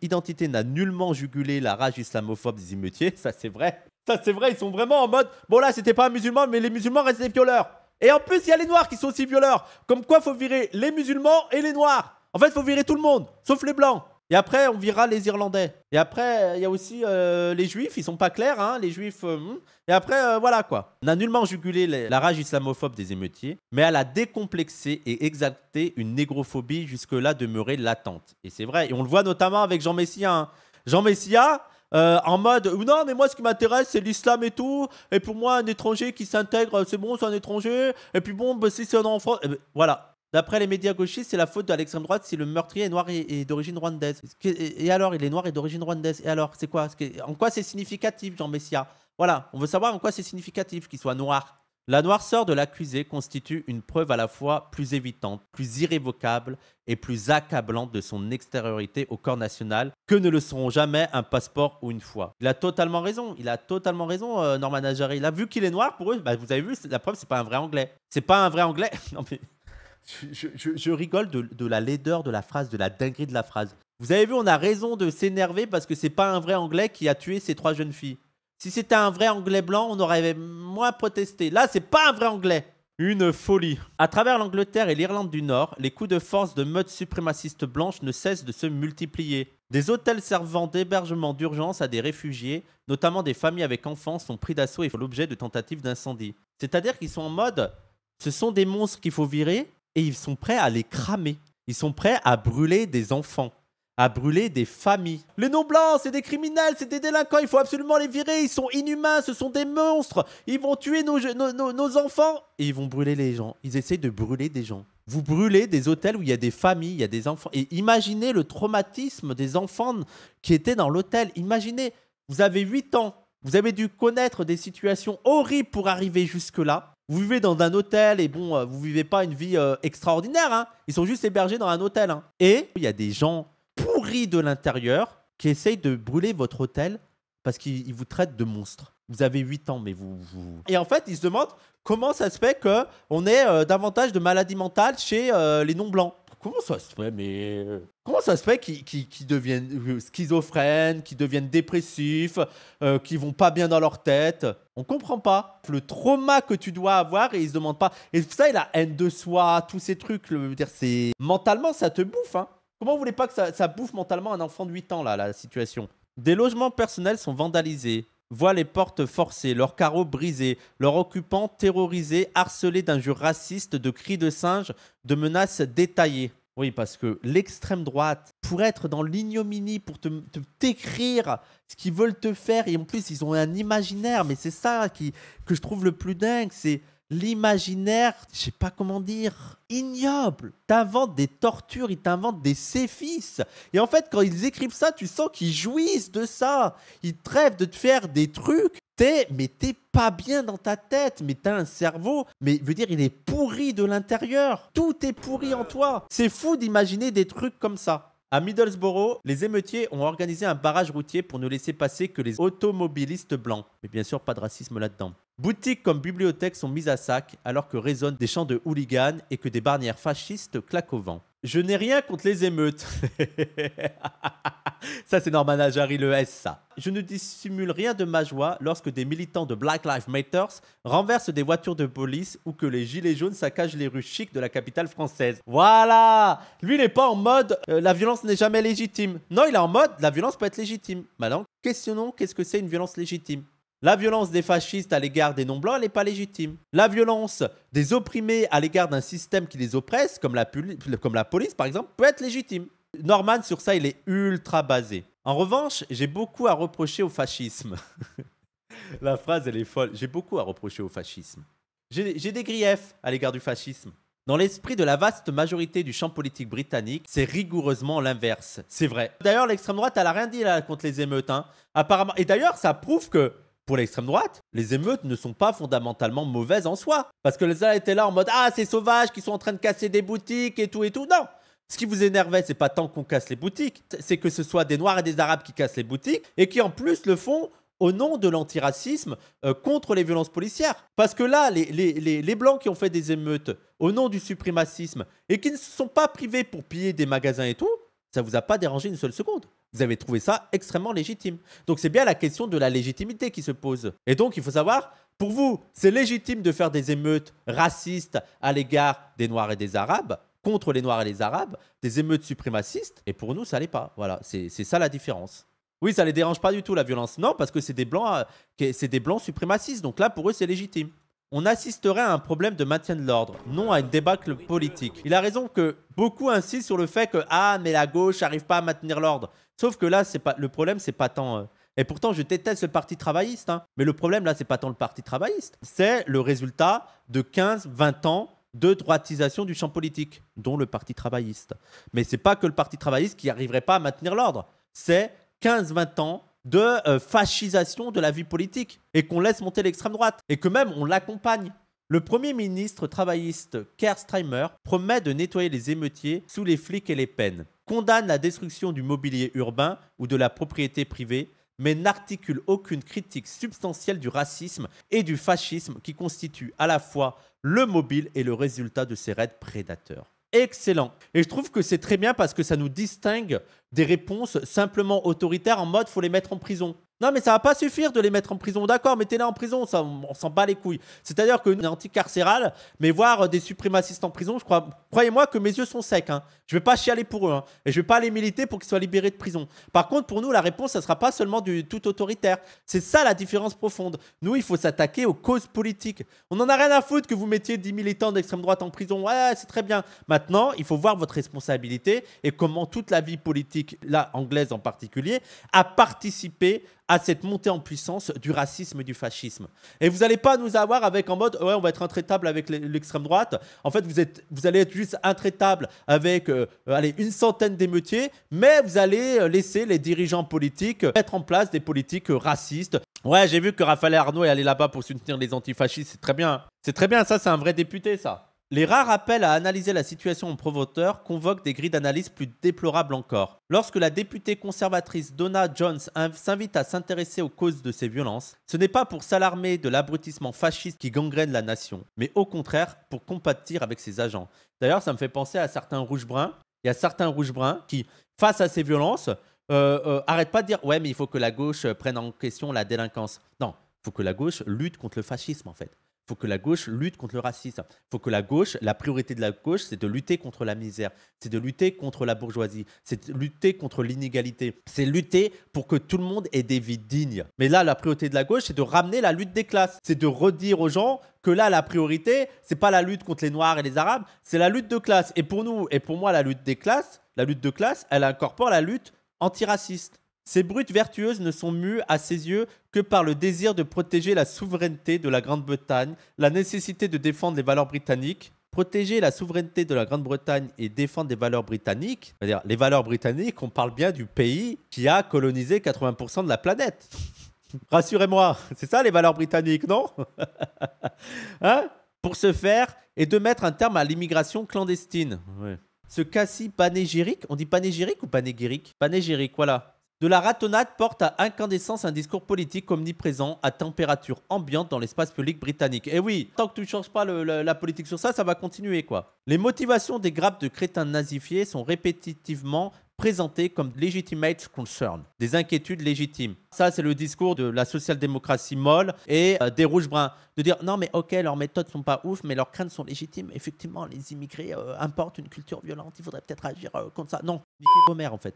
Speaker 1: identité n'a nullement jugulé la rage islamophobe des émeutiers, ça c'est vrai, ça c'est vrai, ils sont vraiment en mode bon là c'était pas un musulman mais les musulmans restent des violeurs. Et en plus il y a les noirs qui sont aussi violeurs. Comme quoi faut virer les musulmans et les noirs. En fait faut virer tout le monde, sauf les blancs. Et après, on vira les Irlandais. Et après, il y a aussi euh, les Juifs, ils sont pas clairs, hein, les Juifs. Euh, hmm. et après, euh, voilà quoi. On a nullement jugulé la rage islamophobe des émeutiers, mais elle a décomplexé et exacté une négrophobie jusque-là demeurée latente. Et c'est vrai, et on le voit notamment avec Jean Messia. Hein. Jean Messia, en mode non mais moi ce qui m'intéresse c'est l'islam et tout et pour moi un étranger qui s'intègre c'est bon c'est un étranger et puis bon bah, si c'est un enfant eh ben, voilà D'après les médias gauchistes, c'est la faute de l'extrême droite si le meurtrier est noir et, d'origine rwandaise. Et alors, il est noir et d'origine rwandaise. Et alors, c'est quoi En quoi c'est significatif, Jean Messia Voilà, on veut savoir en quoi c'est significatif qu'il soit noir. La noirceur de l'accusé constitue une preuve à la fois plus évitante, plus irrévocable et plus accablante de son extériorité au corps national que ne le seront jamais un passeport ou une foi. Il a totalement raison, il a totalement raison, euh, Norman Najari. Il a vu qu'il est noir pour eux, bah, vous avez vu, la preuve, c'est pas un vrai anglais. C'est pas un vrai anglais. non mais je, rigole de, la laideur de la phrase, de la dinguerie de la phrase. Vous avez vu, on a raison de s'énerver parce que c'est pas un vrai Anglais qui a tué ces trois jeunes filles. Si c'était un vrai Anglais blanc, on aurait moins protesté. Là, c'est pas un vrai Anglais. Une folie. À travers l'Angleterre et l'Irlande du Nord, les coups de force de meutes suprémacistes blanches ne cessent de se multiplier. Des hôtels servant d'hébergement d'urgence à des réfugiés, notamment des familles avec enfants, sont pris d'assaut et font l'objet de tentatives d'incendie. C'est-à-dire qu'ils sont en mode ce sont des monstres qu'il faut virer, et ils sont prêts à les cramer. Ils sont prêts à brûler des enfants, à brûler des familles. Les non-blancs, c'est des criminels, c'est des délinquants, il faut absolument les virer, ils sont inhumains, ce sont des monstres, ils vont tuer nos, enfants. Et ils vont brûler les gens, ils essayent de brûler des gens. Vous brûlez des hôtels où il y a des familles, il y a des enfants. Et imaginez le traumatisme des enfants qui étaient dans l'hôtel. Imaginez, vous avez 8 ans, vous avez dû connaître des situations horribles pour arriver jusque-là. Vous vivez dans un hôtel et bon, euh, vous vivez pas une vie euh, extraordinaire. Hein. Ils sont juste hébergés dans un hôtel. Hein. Et il y a des gens pourris de l'intérieur qui essayent de brûler votre hôtel parce qu'ils vous traitent de monstres. Vous avez 8 ans, mais vous, Et en fait, ils se demandent comment ça se fait qu'on ait euh, davantage de maladies mentales chez les non-blancs comment ça se fait, mais euh, comment ça se fait qu'ils deviennent euh, schizophrènes, qu'ils deviennent dépressifs, euh, qu'ils vont pas bien dans leur tête On comprend pas le trauma que tu dois avoir et ils se demandent pas. Et ça, et la haine de soi, tous ces trucs, c'est mentalement ça te bouffe. Hein. Comment vous voulez pas que ça, ça bouffe mentalement un enfant de 8 ans là, la situation Des logements personnels sont vandalisés voient les portes forcées, leurs carreaux brisés, leurs occupants terrorisés, harcelés d'injures racistes, de cris de singes, de menaces détaillées. Oui, parce que l'extrême droite, pour être dans l'ignominie, pour te, t'écrire ce qu'ils veulent te faire, et en plus ils ont un imaginaire, mais c'est ça qui, que je trouve le plus dingue, c'est l'imaginaire, je sais pas comment dire, ignoble. t'inventent des tortures, ils t'inventent des séfices. Et en fait, quand ils écrivent ça, tu sens qu'ils jouissent de ça. Ils trêvent de te faire des trucs. T'es, mais t'es pas bien dans ta tête, mais t'as un cerveau, mais veut dire il est pourri de l'intérieur. Tout est pourri en toi. C'est fou d'imaginer des trucs comme ça. À Middlesbrough, les émeutiers ont organisé un barrage routier pour ne laisser passer que les automobilistes blancs. Mais bien sûr, pas de racisme là-dedans. Boutiques comme bibliothèques sont mises à sac alors que résonnent des chants de hooligans et que des barnières fascistes claquent au vent. Je n'ai rien contre les émeutes. ça, c'est Norman Ajari le S, ça. Je ne dissimule rien de ma joie lorsque des militants de Black Lives Matter renversent des voitures de police ou que les gilets jaunes saccagent les rues chics de la capitale française. Voilà Lui, il n'est pas en mode euh, la violence n'est jamais légitime. Non, il est en mode la violence peut être légitime. Maintenant, questionnons qu'est-ce que c'est une violence légitime. La violence des fascistes à l'égard des non-blancs, elle n'est pas légitime. La violence des opprimés à l'égard d'un système qui les oppresse, comme la, police par exemple, peut être légitime. Norman, sur ça, il est ultra basé. En revanche, j'ai beaucoup à reprocher au fascisme. la phrase, elle est folle. J'ai beaucoup à reprocher au fascisme. J'ai des griefs à l'égard du fascisme. Dans l'esprit de la vaste majorité du champ politique britannique, c'est rigoureusement l'inverse. C'est vrai. D'ailleurs, l'extrême droite, elle a rien dit là contre les émeutes. Hein. Apparemment. Et d'ailleurs, ça prouve que pour l'extrême droite, les émeutes ne sont pas fondamentalement mauvaises en soi. Parce que les uns étaient là en mode Ah, c'est sauvages qui sont en train de casser des boutiques et tout et tout. Non ce qui vous énervait, c'est pas tant qu'on casse les boutiques, c'est que ce soit des Noirs et des Arabes qui cassent les boutiques et qui en plus le font au nom de l'antiracisme euh, contre les violences policières. Parce que là, les, les, les, Blancs qui ont fait des émeutes au nom du suprémacisme et qui ne se sont pas privés pour piller des magasins et tout, ça vous a pas dérangé une seule seconde. Vous avez trouvé ça extrêmement légitime. Donc c'est bien la question de la légitimité qui se pose. Et donc il faut savoir, pour vous, c'est légitime de faire des émeutes racistes à l'égard des Noirs et des Arabes, contre les Noirs et les Arabes, des émeutes suprémacistes, et pour nous, ça l'est pas. Voilà, c'est ça la différence. Oui, ça les dérange pas du tout la violence. Non, parce que c'est des blancs, euh, c'est des blancs suprémacistes. Donc là, pour eux, c'est légitime on assisterait à un problème de maintien de l'ordre, non à une débâcle politique. Il a raison que beaucoup insistent sur le fait que ah mais la gauche n'arrive pas à maintenir l'ordre. Sauf que là c'est pas le problème c'est pas tant euh, et pourtant je déteste le parti travailliste hein. mais le problème là c'est pas tant le parti travailliste, c'est le résultat de 15 20 ans de droitisation du champ politique dont le parti travailliste. Mais c'est pas que le parti travailliste qui arriverait pas à maintenir l'ordre, c'est 15 20 ans de euh, fascisation de la vie politique et qu'on laisse monter l'extrême droite et que même on l'accompagne. Le premier ministre travailliste Kerstreimer promet de nettoyer les émeutiers sous les flics et les peines, condamne la destruction du mobilier urbain ou de la propriété privée, mais n'articule aucune critique substantielle du racisme et du fascisme qui constituent à la fois le mobile et le résultat de ces raids prédateurs excellent. Et je trouve que c'est très bien parce que ça nous distingue des réponses simplement autoritaires en mode faut les mettre en prison. Non, mais ça va pas suffire de les mettre en prison. D'accord, mettez-les en prison, ça, on, s'en bat les couilles. C'est-à-dire que nous, on est anticarcéral, mais voir euh, des suprémacistes en prison, je crois, croyez-moi que mes yeux sont secs. Hein. Je vais pas chialer pour eux, hein, et je vais pas les militer pour qu'ils soient libérés de prison. Par contre, pour nous, la réponse, ça sera pas seulement du tout autoritaire. C'est ça la différence profonde. Nous, il faut s'attaquer aux causes politiques. On en a rien à foutre que vous mettiez 10 militants d'extrême droite en prison. Ouais, c'est très bien. Maintenant, il faut voir votre responsabilité et comment toute la vie politique la anglaise en particulier, a participé à cette montée en puissance du racisme et du fascisme. Et vous n'allez pas nous avoir avec en mode ouais on va être intraitable avec l'extrême droite. En fait vous êtes vous allez être juste intraitable avec euh, allez une centaine d'émeutiers, mais vous allez euh, laisser les dirigeants politiques mettre en place des politiques racistes. Ouais j'ai vu que Raphaël Arnaud est allé là-bas pour soutenir les antifascistes, c'est très bien. Hein. C'est très bien ça, c'est un vrai député ça. Les rares appels à analyser la situation en provocateur convoquent des grilles d'analyse plus déplorables encore. Lorsque la députée conservatrice Donna Jones s'invite à s'intéresser aux causes de ces violences, ce n'est pas pour s'alarmer de l'abrutissement fasciste qui gangrène la nation, mais au contraire pour compatir avec ses agents. D'ailleurs, ça me fait penser à certains rouges-bruns. Il y a certains rouges-bruns qui, face à ces violences, euh, euh, arrêtent pas de dire Ouais, mais il faut que la gauche prenne en question la délinquance. Non, il faut que la gauche lutte contre le fascisme en fait faut que la gauche lutte contre le racisme. faut que la gauche, la priorité de la gauche, c'est de lutter contre la misère, c'est de lutter contre la bourgeoisie, c'est de lutter contre l'inégalité, c'est lutter pour que tout le monde ait des vies dignes. Mais là, la priorité de la gauche, c'est de ramener la lutte des classes, c'est de redire aux gens que là, la priorité, c'est pas la lutte contre les Noirs et les Arabes, c'est la lutte de classe. Et pour nous, et pour moi, la lutte des classes, la lutte de classe, elle incorpore la lutte antiraciste. Ces brutes vertueuses ne sont mues à ses yeux que par le désir de protéger la souveraineté de la Grande-Bretagne, la nécessité de défendre les valeurs britanniques, protéger la souveraineté de la Grande-Bretagne et défendre les valeurs britanniques, c'est-à-dire les valeurs britanniques, on parle bien du pays qui a colonisé 80% de la planète. Rassurez-moi, c'est ça les valeurs britanniques, non hein? Pour ce faire, et de mettre un terme à l'immigration clandestine. Ce Ce cassis panégyrique, on dit panégyrique ou panégyrique Panégyrique, voilà. De la ratonnade porte à incandescence un discours politique omniprésent à température ambiante dans l'espace public britannique. Et eh oui, tant que tu ne changes pas la politique sur ça, ça va continuer quoi. Les motivations des grappes de crétins nazifiés sont répétitivement présentées comme legitimate concerns, des inquiétudes légitimes. Ça, c'est le discours de la social-démocratie molle et euh, des rouges-bruns. De dire non, mais ok, leurs méthodes sont pas ouf, mais leurs craintes sont légitimes. Effectivement, les immigrés euh, importent une culture violente, il faudrait peut-être agir euh, contre ça. Non, nicky vos mères en fait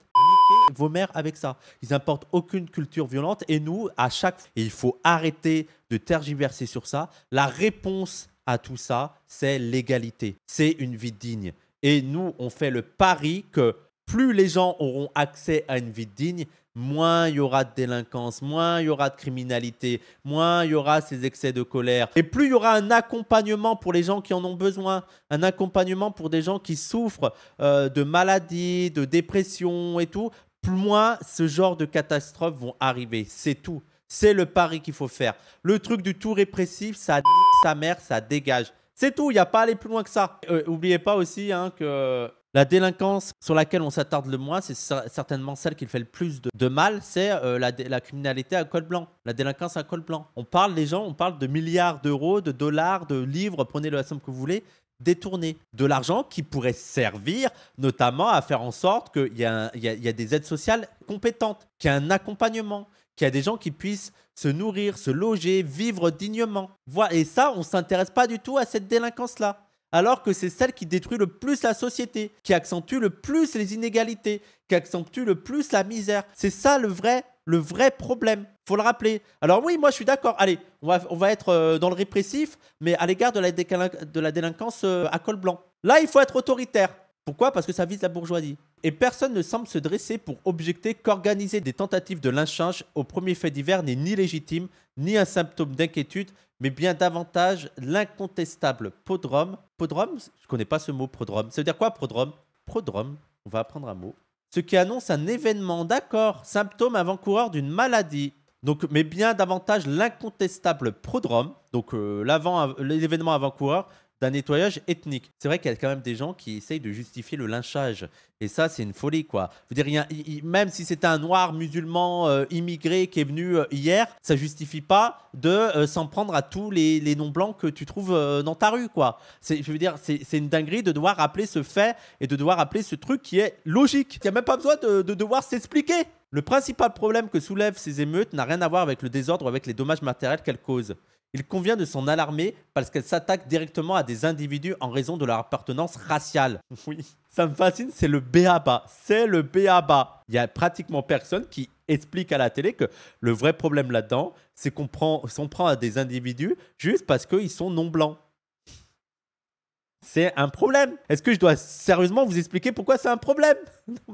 Speaker 1: vos mères avec ça. Ils n'importent aucune culture violente et nous, à chaque fois, il faut arrêter de tergiverser sur ça. La réponse à tout ça, c'est l'égalité. C'est une vie digne. Et nous, on fait le pari que plus les gens auront accès à une vie digne, moins il y aura de délinquance, moins il y aura de criminalité, moins il y aura ces excès de colère. Et plus il y aura un accompagnement pour les gens qui en ont besoin, un accompagnement pour des gens qui souffrent euh, de maladies, de dépression et tout, moins ce genre de catastrophes vont arriver. C'est tout. C'est le pari qu'il faut faire. Le truc du tout répressif, ça nique sa mère, ça dégage. C'est tout, il n'y a pas à aller plus loin que ça. Euh, oubliez pas aussi hein, que la délinquance sur laquelle on s'attarde le moins, c'est certainement celle qui fait le plus de, mal, c'est euh, la, criminalité à col blanc, la délinquance à col blanc. On parle, les gens, on parle de milliards d'euros, de dollars, de livres, prenez la somme que vous voulez, détournés. De l'argent qui pourrait servir notamment à faire en sorte qu'il y, ait des aides sociales compétentes, qu'il y ait un accompagnement, qu'il y ait des gens qui puissent se nourrir, se loger, vivre dignement. Et ça, on ne s'intéresse pas du tout à cette délinquance-là alors que c'est celle qui détruit le plus la société, qui accentue le plus les inégalités, qui accentue le plus la misère. C'est ça le vrai, le vrai problème. Faut le rappeler. Alors oui, moi je suis d'accord. Allez, on va, on va être euh, dans le répressif, mais à l'égard de, de, la délinquance euh, à col blanc. Là, il faut être autoritaire. Pourquoi Parce que ça vise la bourgeoisie. Et personne ne semble se dresser pour objecter qu'organiser des tentatives de lynchage au premier fait divers n'est ni légitime, ni un symptôme d'inquiétude, mais bien davantage l'incontestable prodrome. Prodrome, je ne connais pas ce mot prodrome. Ça veut dire quoi prodrome Prodrome, on va apprendre un mot. Ce qui annonce un événement, d'accord, symptôme avant-coureur d'une maladie. Donc, mais bien davantage l'incontestable prodrome, donc euh, euh, l'événement avant-coureur, nettoyage ethnique. C'est vrai qu'il y a quand même des gens qui essayent de justifier le lynchage. Et ça, c'est une folie, quoi. Vous dire, rien, même si c'était un noir musulman euh, immigré qui est venu euh, hier, ça justifie pas de euh, s'en prendre à tous les, les non-blancs que tu trouves dans ta rue, quoi. Je veux dire, c'est une dinguerie de devoir rappeler ce fait et de devoir rappeler ce truc qui est logique. Il n'y a même pas besoin de, de devoir s'expliquer. Le principal problème que soulèvent ces émeutes n'a rien à voir avec le désordre ou avec les dommages matériels qu'elles causent. Il convient de s'en alarmer parce qu'elle s'attaque directement à des individus en raison de leur appartenance raciale. Oui, ça me fascine, c'est le BABA. C'est le BABA. Il y a pratiquement personne qui explique à la télé que le vrai problème là-dedans, c'est qu'on prend, prend à des individus juste parce qu'ils sont non blancs. C'est un problème. Est-ce que je dois sérieusement vous expliquer pourquoi c'est un problème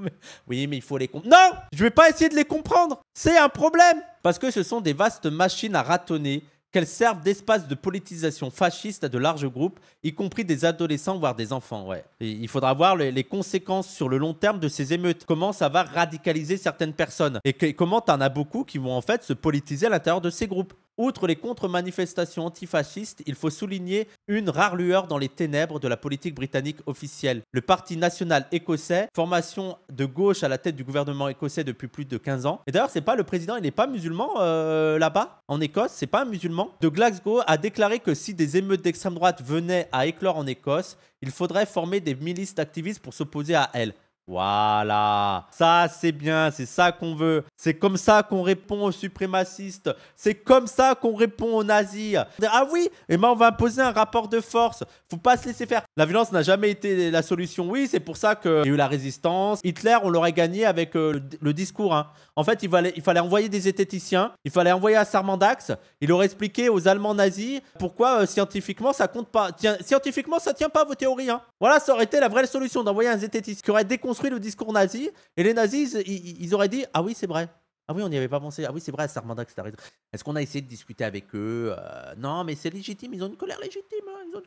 Speaker 1: Oui, mais il faut les comprendre. Non Je vais pas essayer de les comprendre. C'est un problème. Parce que ce sont des vastes machines à ratonner qu'elles servent d'espace de politisation fasciste à de larges groupes, y compris des adolescents, voire des enfants. Ouais. il faudra voir les, conséquences sur le long terme de ces émeutes, comment ça va radicaliser certaines personnes, et, comment et comment en as beaucoup qui vont en fait se politiser à l'intérieur de ces groupes. Outre les contre-manifestations antifascistes, il faut souligner une rare lueur dans les ténèbres de la politique britannique officielle. Le Parti national écossais, formation de gauche à la tête du gouvernement écossais depuis plus de 15 ans. Et d'ailleurs, c'est pas le président, il n'est pas musulman euh, là-bas, en Écosse, c'est pas un musulman. De Glasgow a déclaré que si des émeutes d'extrême droite venaient à éclore en Écosse, il faudrait former des milices d'activistes pour s'opposer à elles. Voilà, ça c'est bien, c'est ça qu'on veut. C'est comme ça qu'on répond aux suprémacistes. C'est comme ça qu'on répond aux nazis. Ah oui, et eh ben, on va imposer un rapport de force. Faut pas se laisser faire. La violence n'a jamais été la solution. Oui, c'est pour ça qu'il y a eu la résistance. Hitler, on l'aurait gagné avec euh, le, discours. Hein. En fait, il fallait, il fallait, envoyer des zététiciens, il fallait envoyer à Sarmandax. Il aurait expliqué aux Allemands nazis pourquoi euh, scientifiquement ça compte pas. scientifiquement ça tient pas à vos théories. Hein. Voilà, ça aurait été la vraie solution d'envoyer un esthéticien qui aurait déconstruit le discours nazi, et les nazis, ils, auraient dit Ah oui, c'est vrai. Ah oui, on n'y avait pas pensé. Ah oui, c'est vrai, que c'est arrivé. Est-ce qu'on a essayé de discuter avec eux euh, Non, mais c'est légitime, ils ont une colère légitime. Hein, ils ont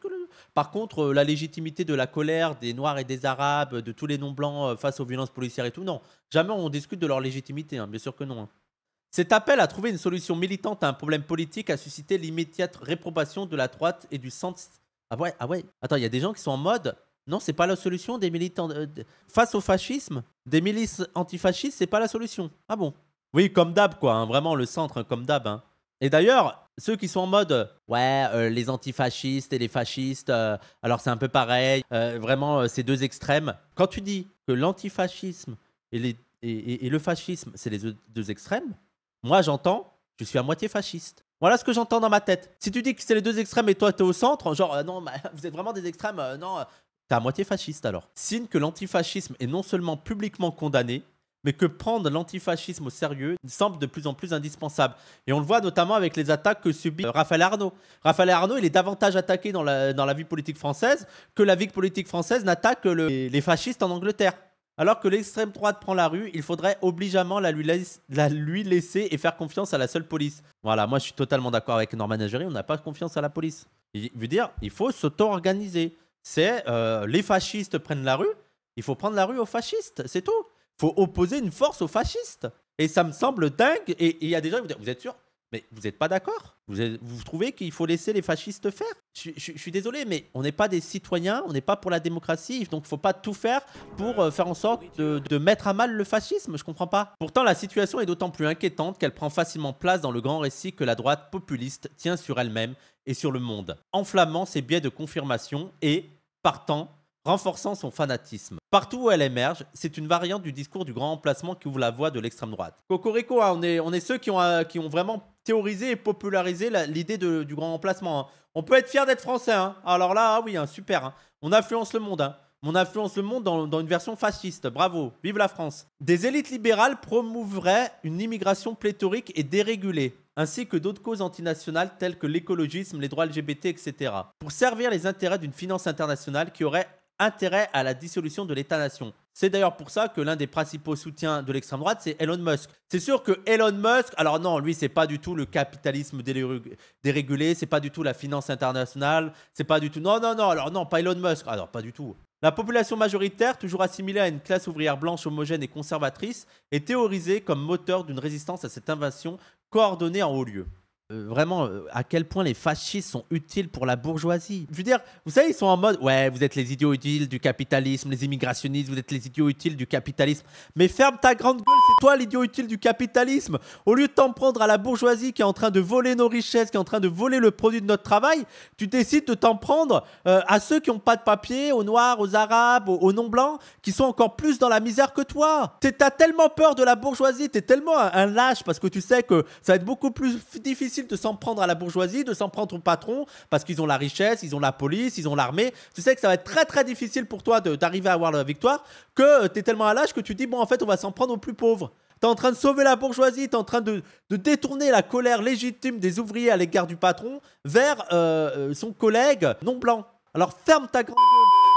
Speaker 1: Par contre, euh, la légitimité de la colère des Noirs et des Arabes, de tous les non-blancs euh, face aux violences policières et tout, non. Jamais on discute de leur légitimité, hein, bien sûr que non. Hein. Cet appel à trouver une solution militante à un problème politique a suscité l'immédiate réprobation de la droite et du centre. Ah ouais, ah ouais. Attends, il y a des gens qui sont en mode non, c'est pas la solution des militants. Euh, face au fascisme, des milices antifascistes, c'est pas la solution. Ah bon Oui, comme d'hab, quoi. Hein, vraiment, le centre, hein, comme d'hab. Hein. Et d'ailleurs, ceux qui sont en mode ouais, euh, les antifascistes et les fascistes, euh, alors c'est un peu pareil, vraiment ces deux extrêmes. Quand tu dis que l'antifascisme et, le fascisme, c'est les deux extrêmes, moi j'entends, je suis à moitié fasciste. Voilà ce que j'entends dans ma tête. Si tu dis que c'est les deux extrêmes et toi t'es au centre, genre non, bah, vous êtes vraiment des extrêmes, non, à moitié fasciste alors. Signe que l'antifascisme est non seulement publiquement condamné, mais que prendre l'antifascisme au sérieux semble de plus en plus indispensable. Et on le voit notamment avec les attaques que subit euh, Raphaël Arnaud. Raphaël Arnaud, il est davantage attaqué dans la, dans la vie politique française que la vie politique française n'attaque que les fascistes en Angleterre. Alors que l'extrême droite prend la rue, il faudrait obligamment la lui, laisser et faire confiance à la seule police. Voilà, moi je suis totalement d'accord avec Norman Agéry, on n'a pas confiance à la police. Il veut dire, il faut s'auto-organiser c'est euh, les fascistes prennent la rue, il faut prendre la rue aux fascistes, c'est tout. Il faut opposer une force aux fascistes. Et ça me semble dingue. Et il y a des gens qui vous vous êtes sûr Mais vous n'êtes pas d'accord vous, trouvez qu'il faut laisser les fascistes faire je, suis désolé, mais on n'est pas des citoyens, on n'est pas pour la démocratie, donc il faut pas tout faire pour euh, faire en sorte de, mettre à mal le fascisme, je ne comprends pas. Pourtant, la situation est d'autant plus inquiétante qu'elle prend facilement place dans le grand récit que la droite populiste tient sur elle-même et sur le monde, enflammant ses biais de confirmation et, partant, renforçant son fanatisme. Partout où elle émerge, c'est une variante du discours du grand emplacement qui ouvre la voie de l'extrême droite. Cocorico, hein, on, est, on est ceux qui ont, euh, qui ont vraiment théorisé et popularisé l'idée du grand emplacement. Hein. On peut être fier d'être français. Hein. Alors là, ah oui, super. On influence le monde. On influence le monde dans, dans, une version fasciste. Bravo, vive la France. Des élites libérales promouveraient une immigration pléthorique et dérégulée, ainsi que d'autres causes antinationales telles que l'écologisme, les droits LGBT, etc., pour servir les intérêts d'une finance internationale qui aurait intérêt à la dissolution de l'État-nation. C'est d'ailleurs pour ça que l'un des principaux soutiens de l'extrême droite, c'est Elon Musk. C'est sûr que Elon Musk, alors non, lui, c'est pas du tout le capitalisme dérégulé, c'est pas du tout la finance internationale, c'est pas du tout. Non, non, non, alors non, pas Elon Musk, alors ah pas du tout. La population majoritaire, toujours assimilée à une classe ouvrière blanche homogène et conservatrice, est théorisée comme moteur d'une résistance à cette invasion coordonnée en haut lieu. Euh, vraiment euh, à quel point les fascistes sont utiles pour la bourgeoisie. Je veux dire, vous savez, ils sont en mode ouais, vous êtes les idiots utiles du capitalisme, les immigrationnistes, vous êtes les idiots utiles du capitalisme. Mais ferme ta grande gueule, c'est toi l'idiot utile du capitalisme. Au lieu de t'en prendre à la bourgeoisie qui est en train de voler nos richesses, qui est en train de voler le produit de notre travail, tu décides de t'en prendre euh, à ceux qui n'ont pas de papier, aux noirs, aux arabes, aux, non blancs, qui sont encore plus dans la misère que toi. T'as tellement peur de la bourgeoisie, t'es tellement un lâche parce que tu sais que ça va être beaucoup plus difficile de s'en prendre à la bourgeoisie, de s'en prendre au patron, parce qu'ils ont la richesse, ils ont la police, ils ont l'armée. Tu sais que ça va être très très difficile pour toi d'arriver à avoir la victoire, que euh, t'es tellement à l'âge que tu dis, bon en fait on va s'en prendre aux plus pauvres. T'es en train de sauver la bourgeoisie, t'es en train de, détourner la colère légitime des ouvriers à l'égard du patron vers euh, euh, son collègue non blanc. Alors ferme ta grande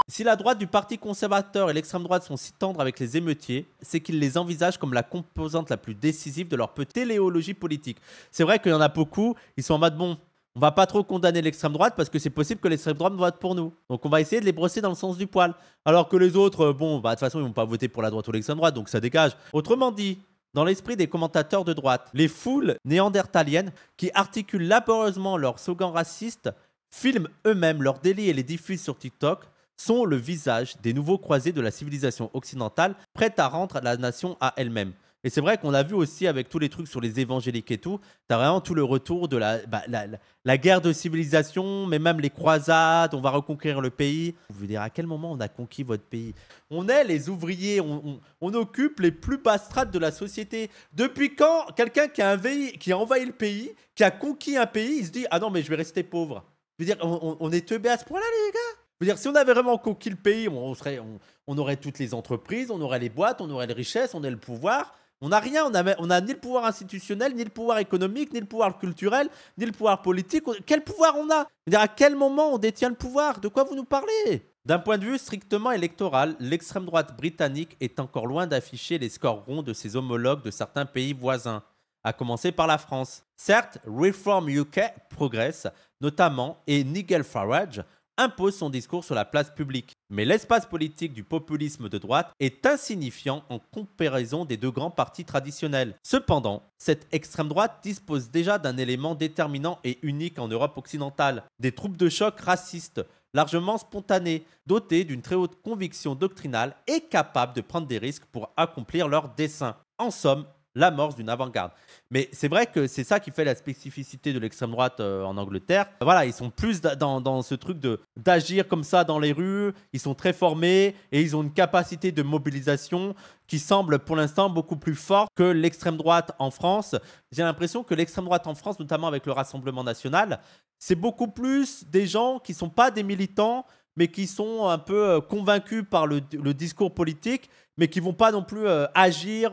Speaker 1: si la droite du Parti conservateur et l'extrême droite sont si tendres avec les émeutiers, c'est qu'ils les envisagent comme la composante la plus décisive de leur téléologie politique. C'est vrai qu'il y en a beaucoup, ils sont en mode bon, on va pas trop condamner l'extrême droite parce que c'est possible que l'extrême droite vote pour nous. Donc on va essayer de les brosser dans le sens du poil. Alors que les autres, euh, bon, bah de toute façon, ils vont pas voter pour la droite ou l'extrême droite, donc ça dégage. Autrement dit, dans l'esprit des commentateurs de droite, les foules néandertaliennes qui articulent laborieusement leurs slogans racistes filment eux-mêmes leurs délits et les diffusent sur TikTok sont le visage des nouveaux croisés de la civilisation occidentale, prête à rendre la nation à elle-même. Et c'est vrai qu'on a vu aussi avec tous les trucs sur les évangéliques et tout. T'as vraiment tout le retour de la, bah, la, guerre de civilisation, mais même les croisades, on va reconquérir le pays. Vous voulez dire à quel moment on a conquis votre pays On est les ouvriers, on, occupe les plus bas strates de la société. Depuis quand quelqu'un qui, a envahi, qui a le pays, qui a conquis un pays, il se dit Ah non, mais je vais rester pauvre Je veux dire, on, est teubé à ce point-là, les gars dire, si on avait vraiment conquis le pays, on, serait, on, aurait toutes les entreprises, on aurait les boîtes, on aurait les richesses, on aurait le pouvoir. On n'a rien, on n'a a ni le pouvoir institutionnel, ni le pouvoir économique, ni le pouvoir culturel, ni le pouvoir politique. Quel pouvoir on a dire, À quel moment on détient le pouvoir De quoi vous nous parlez d'un point de vue strictement électoral, l'extrême droite britannique est encore loin d'afficher les scores ronds de ses homologues de certains pays voisins, à commencer par la France. Certes, Reform UK progresse, notamment, et Nigel Farage, impose son discours sur la place publique. Mais l'espace politique du populisme de droite est insignifiant en comparaison des deux grands partis traditionnels. Cependant, cette extrême droite dispose déjà d'un élément déterminant et unique en Europe occidentale, des troupes de choc racistes, largement spontanées, dotées d'une très haute conviction doctrinale et capables de prendre des risques pour accomplir leur dessein. En somme, l'amorce d'une avant-garde. Mais c'est vrai que c'est ça qui fait la spécificité de l'extrême droite euh, en Angleterre. Voilà, ils sont plus dans, ce truc d'agir comme ça dans les rues, ils sont très formés et ils ont une capacité de mobilisation qui semble pour l'instant beaucoup plus forte que l'extrême droite en France. J'ai l'impression que l'extrême droite en France, notamment avec le Rassemblement national, c'est beaucoup plus des gens qui ne sont pas des militants, mais qui sont un peu euh, convaincus par le, discours politique, mais qui vont pas non plus euh, agir.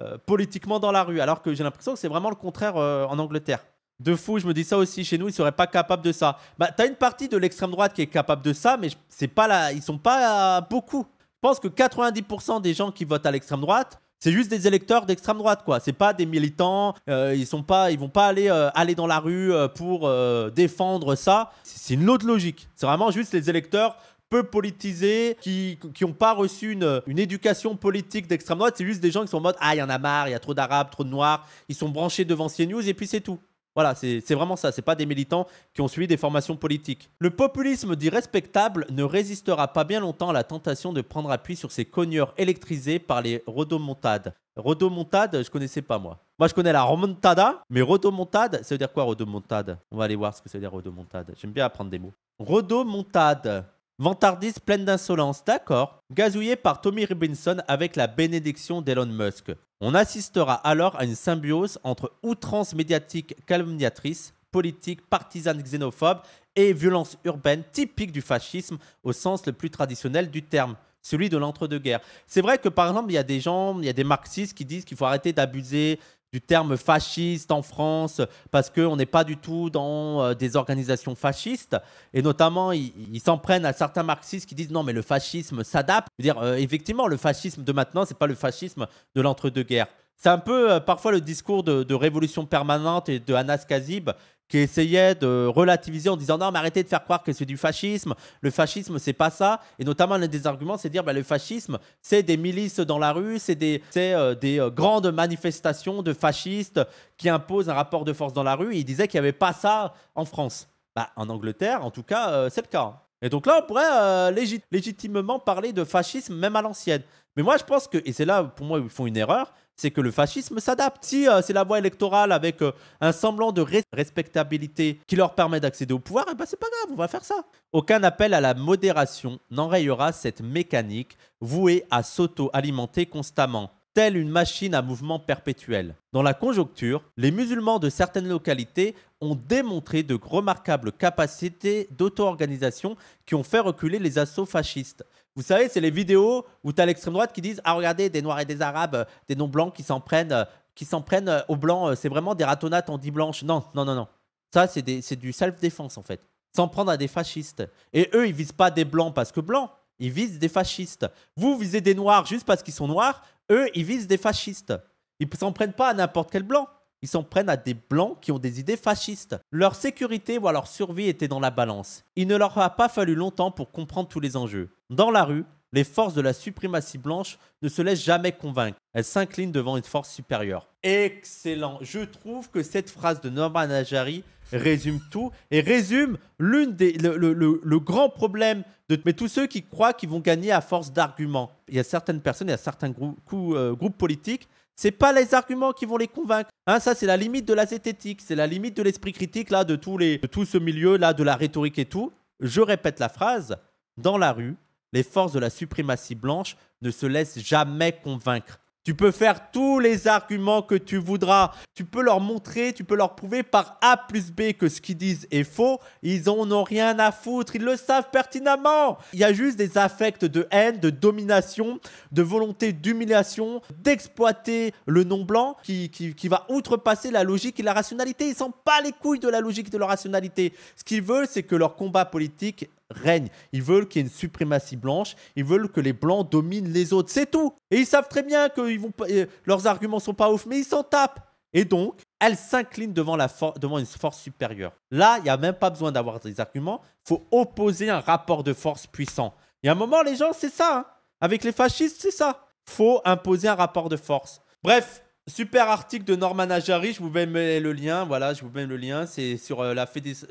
Speaker 1: Euh, politiquement dans la rue, alors que j'ai l'impression que c'est vraiment le contraire euh, en Angleterre. De fou, je me dis ça aussi. Chez nous, ils seraient pas capables de ça. Bah, as une partie de l'extrême droite qui est capable de ça, mais c'est pas là, ils sont pas beaucoup. Je pense que 90% des gens qui votent à l'extrême droite, c'est juste des électeurs d'extrême droite, quoi. C'est pas des militants. Euh, ils sont pas, ils vont pas aller aller dans la rue pour défendre ça. C'est une autre logique. C'est vraiment juste les électeurs peu politisés, qui n'ont pas reçu une, une éducation politique d'extrême droite. C'est juste des gens qui sont en mode Ah, il y en a marre, il y a trop d'arabes, trop de noirs. Ils sont branchés devant CNews et puis c'est tout. Voilà, c'est vraiment ça. C'est pas des militants qui ont suivi des formations politiques. Le populisme dit respectable ne résistera pas bien longtemps à la tentation de prendre appui sur ces cogneurs électrisés par les rodomontades. Rodomontades, je connaissais pas moi. Moi, je connais la remontada, mais rodomontade, ça veut dire quoi rodomontade On va aller voir ce que ça veut dire rodomontade. J'aime bien apprendre des mots. Rodomontade. Vantardise pleine d'insolence, d'accord, gazouillé par Tommy Robinson avec la bénédiction d'Elon Musk. On assistera alors à une symbiose entre outrance médiatique calomniatrice, politique partisane xénophobe et violence urbaine typique du fascisme au sens le plus traditionnel du terme celui de l'entre-deux-guerres. C'est vrai que par exemple, il y a des gens, il y a des marxistes qui disent qu'il faut arrêter d'abuser du terme fasciste en France, parce qu'on n'est pas du tout dans euh, des organisations fascistes. Et notamment, ils s'en prennent à certains marxistes qui disent non, mais le fascisme s'adapte. dire euh, effectivement, le fascisme de maintenant, c'est pas le fascisme de l'entre-deux-guerres. C'est un peu euh, parfois le discours de, de, Révolution permanente et de Anas Kazib qui essayait de relativiser en disant non mais arrêtez de faire croire que c'est du fascisme, le fascisme c'est pas ça, et notamment l'un des arguments c'est de dire bah, le fascisme c'est des milices dans la rue, c'est des, euh, euh, grandes manifestations de fascistes qui imposent un rapport de force dans la rue, et il disait qu'il y avait pas ça en France. Bah, en Angleterre en tout cas euh, c'est le cas. Et donc là on pourrait légitimement parler de fascisme même à l'ancienne. Mais moi je pense que, et c'est là pour moi ils font une erreur, c'est que le fascisme s'adapte. Si euh, c'est la voie électorale avec euh, un semblant de respectabilité qui leur permet d'accéder au pouvoir, eh ben, c'est pas grave, on va faire ça. Aucun appel à la modération n'enrayera cette mécanique vouée à s'auto-alimenter constamment telle une machine à mouvement perpétuel. Dans la conjoncture, les musulmans de certaines localités ont démontré de remarquables capacités d'auto-organisation qui ont fait reculer les assauts fascistes. Vous savez, c'est les vidéos où tu as l'extrême droite qui disent Ah, regardez, des Noirs et des Arabes, euh, des non-blancs qui s'en prennent, euh, qui prennent euh, aux Blancs. C'est vraiment des ratonnades en dit blanches. » Non, non, non, non. Ça, c'est, du self-défense, en fait. S'en prendre à des fascistes. Et eux, ils visent pas des Blancs parce que Blancs. Ils visent des fascistes. Vous visez des Noirs juste parce qu'ils sont Noirs. Eux, ils visent des fascistes. Ils s'en prennent pas à n'importe quel Blanc. Ils s'en prennent à des blancs qui ont des idées fascistes. Leur sécurité, voire leur survie était dans la balance. Il ne leur a pas fallu longtemps pour comprendre tous les enjeux. Dans la rue, les forces de la suprématie blanche ne se laissent jamais convaincre. Elles s'inclinent devant une force supérieure. Excellent. Je trouve que cette phrase de Norman Ajari résume tout et résume l'une des, le, grand problème de tous ceux qui croient qu'ils vont gagner à force d'arguments. Il y a certaines personnes, il y a certains groupes euh, groupes politiques, c'est pas les arguments qui vont les convaincre. Hein, ça, c'est la limite de la zététique, c'est la limite de l'esprit critique là, de, tous les, de tout ce milieu là, de la rhétorique et tout. Je répète la phrase dans la rue, les forces de la suprématie blanche ne se laissent jamais convaincre. Tu peux faire tous les arguments que tu voudras. Tu peux leur montrer, tu peux leur prouver par A plus B que ce qu'ils disent est faux. Ils en ont rien à foutre. Ils le savent pertinemment. Il y a juste des affects de haine, de domination, de volonté d'humiliation, d'exploiter le non blanc qui, va outrepasser la logique et la rationalité. Ils sont pas les couilles de la logique et de la rationalité. Ce qu'ils veulent, c'est que leur combat politique règne. Ils veulent qu'il y ait une suprématie blanche. Ils veulent que les blancs dominent les autres. C'est tout. Et ils savent très bien que euh, leurs arguments sont pas ouf, mais ils s'en tapent. Et donc, elles s'inclinent devant, une force supérieure. Là, il n'y a même pas besoin d'avoir des arguments. faut opposer un rapport de force puissant. Il y a un moment, les gens, c'est ça. Hein. Avec les fascistes, c'est ça. faut imposer un rapport de force. Bref, Super article de Norman Ajari, je vous mets le lien, voilà, je vous mets le lien, c'est sur euh,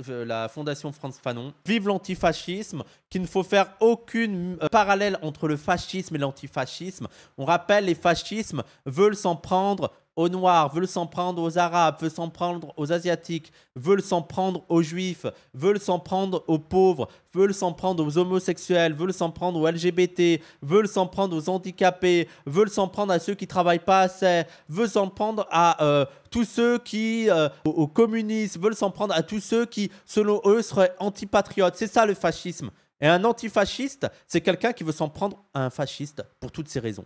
Speaker 1: euh, la, Fondation France Fanon. Vive l'antifascisme, qu'il ne faut faire aucune euh, parallèle entre le fascisme et l'antifascisme. On rappelle, les fascismes veulent s'en prendre aux Noirs, veulent s'en prendre aux Arabes, veulent s'en prendre aux Asiatiques, veulent s'en prendre aux Juifs, veulent s'en prendre aux pauvres, veulent s'en prendre aux homosexuels, veulent s'en prendre aux LGBT, veulent s'en prendre aux handicapés, veulent s'en prendre à ceux qui travaillent pas assez, veulent s'en prendre à tous ceux qui, aux communistes, veulent s'en prendre à tous ceux qui, selon eux, seraient antipatriotes. C'est ça le fascisme. Et un antifasciste, c'est quelqu'un qui veut s'en prendre à un fasciste pour toutes ces raisons.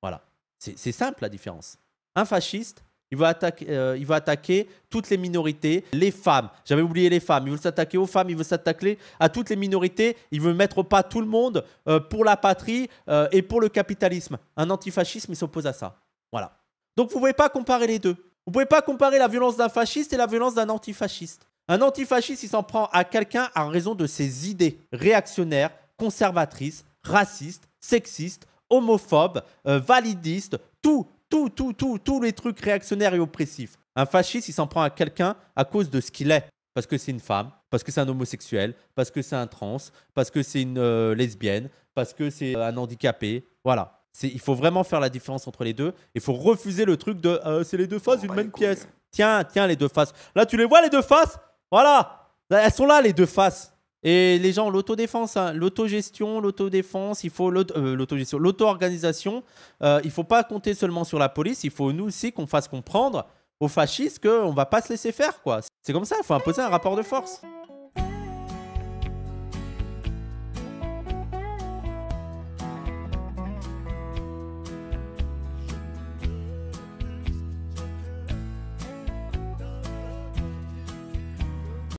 Speaker 1: Voilà. C'est simple la différence un fasciste, il va, attaquer, euh, il va attaquer toutes les minorités, les femmes. J'avais oublié les femmes. Il veut s'attaquer aux femmes, il veut s'attaquer à toutes les minorités. Il veut mettre au pas tout le monde euh, pour la patrie euh, et pour le capitalisme. Un antifascisme, il s'oppose à ça. Voilà. Donc vous ne pouvez pas comparer les deux. Vous ne pouvez pas comparer la violence d'un fasciste et la violence d'un antifasciste. Un antifasciste, il s'en prend à quelqu'un en raison de ses idées réactionnaires, conservatrices, racistes, sexistes, homophobes, validistes, tout tout, tout, tout, tous les trucs réactionnaires et oppressifs. Un fasciste, il s'en prend à quelqu'un à cause de ce qu'il est. Parce que c'est une femme, parce que c'est un homosexuel, parce que c'est un trans, parce que c'est une euh, lesbienne, parce que c'est un handicapé. Voilà. Il faut vraiment faire la différence entre les deux. Il faut refuser le truc de euh, c'est les deux faces oh d'une bah, même pièce. Euh. Tiens, tiens, les deux faces. Là, tu les vois, les deux faces Voilà Elles sont là, les deux faces. Et les gens, l'autodéfense, hein, l'autogestion, l'autodéfense, il faut euh, l'autogestion, l'auto-organisation. Euh, il ne faut pas compter seulement sur la police, il faut nous aussi qu'on fasse comprendre aux fascistes qu'on ne va pas se laisser faire. quoi. C'est comme ça, il faut imposer un rapport de force.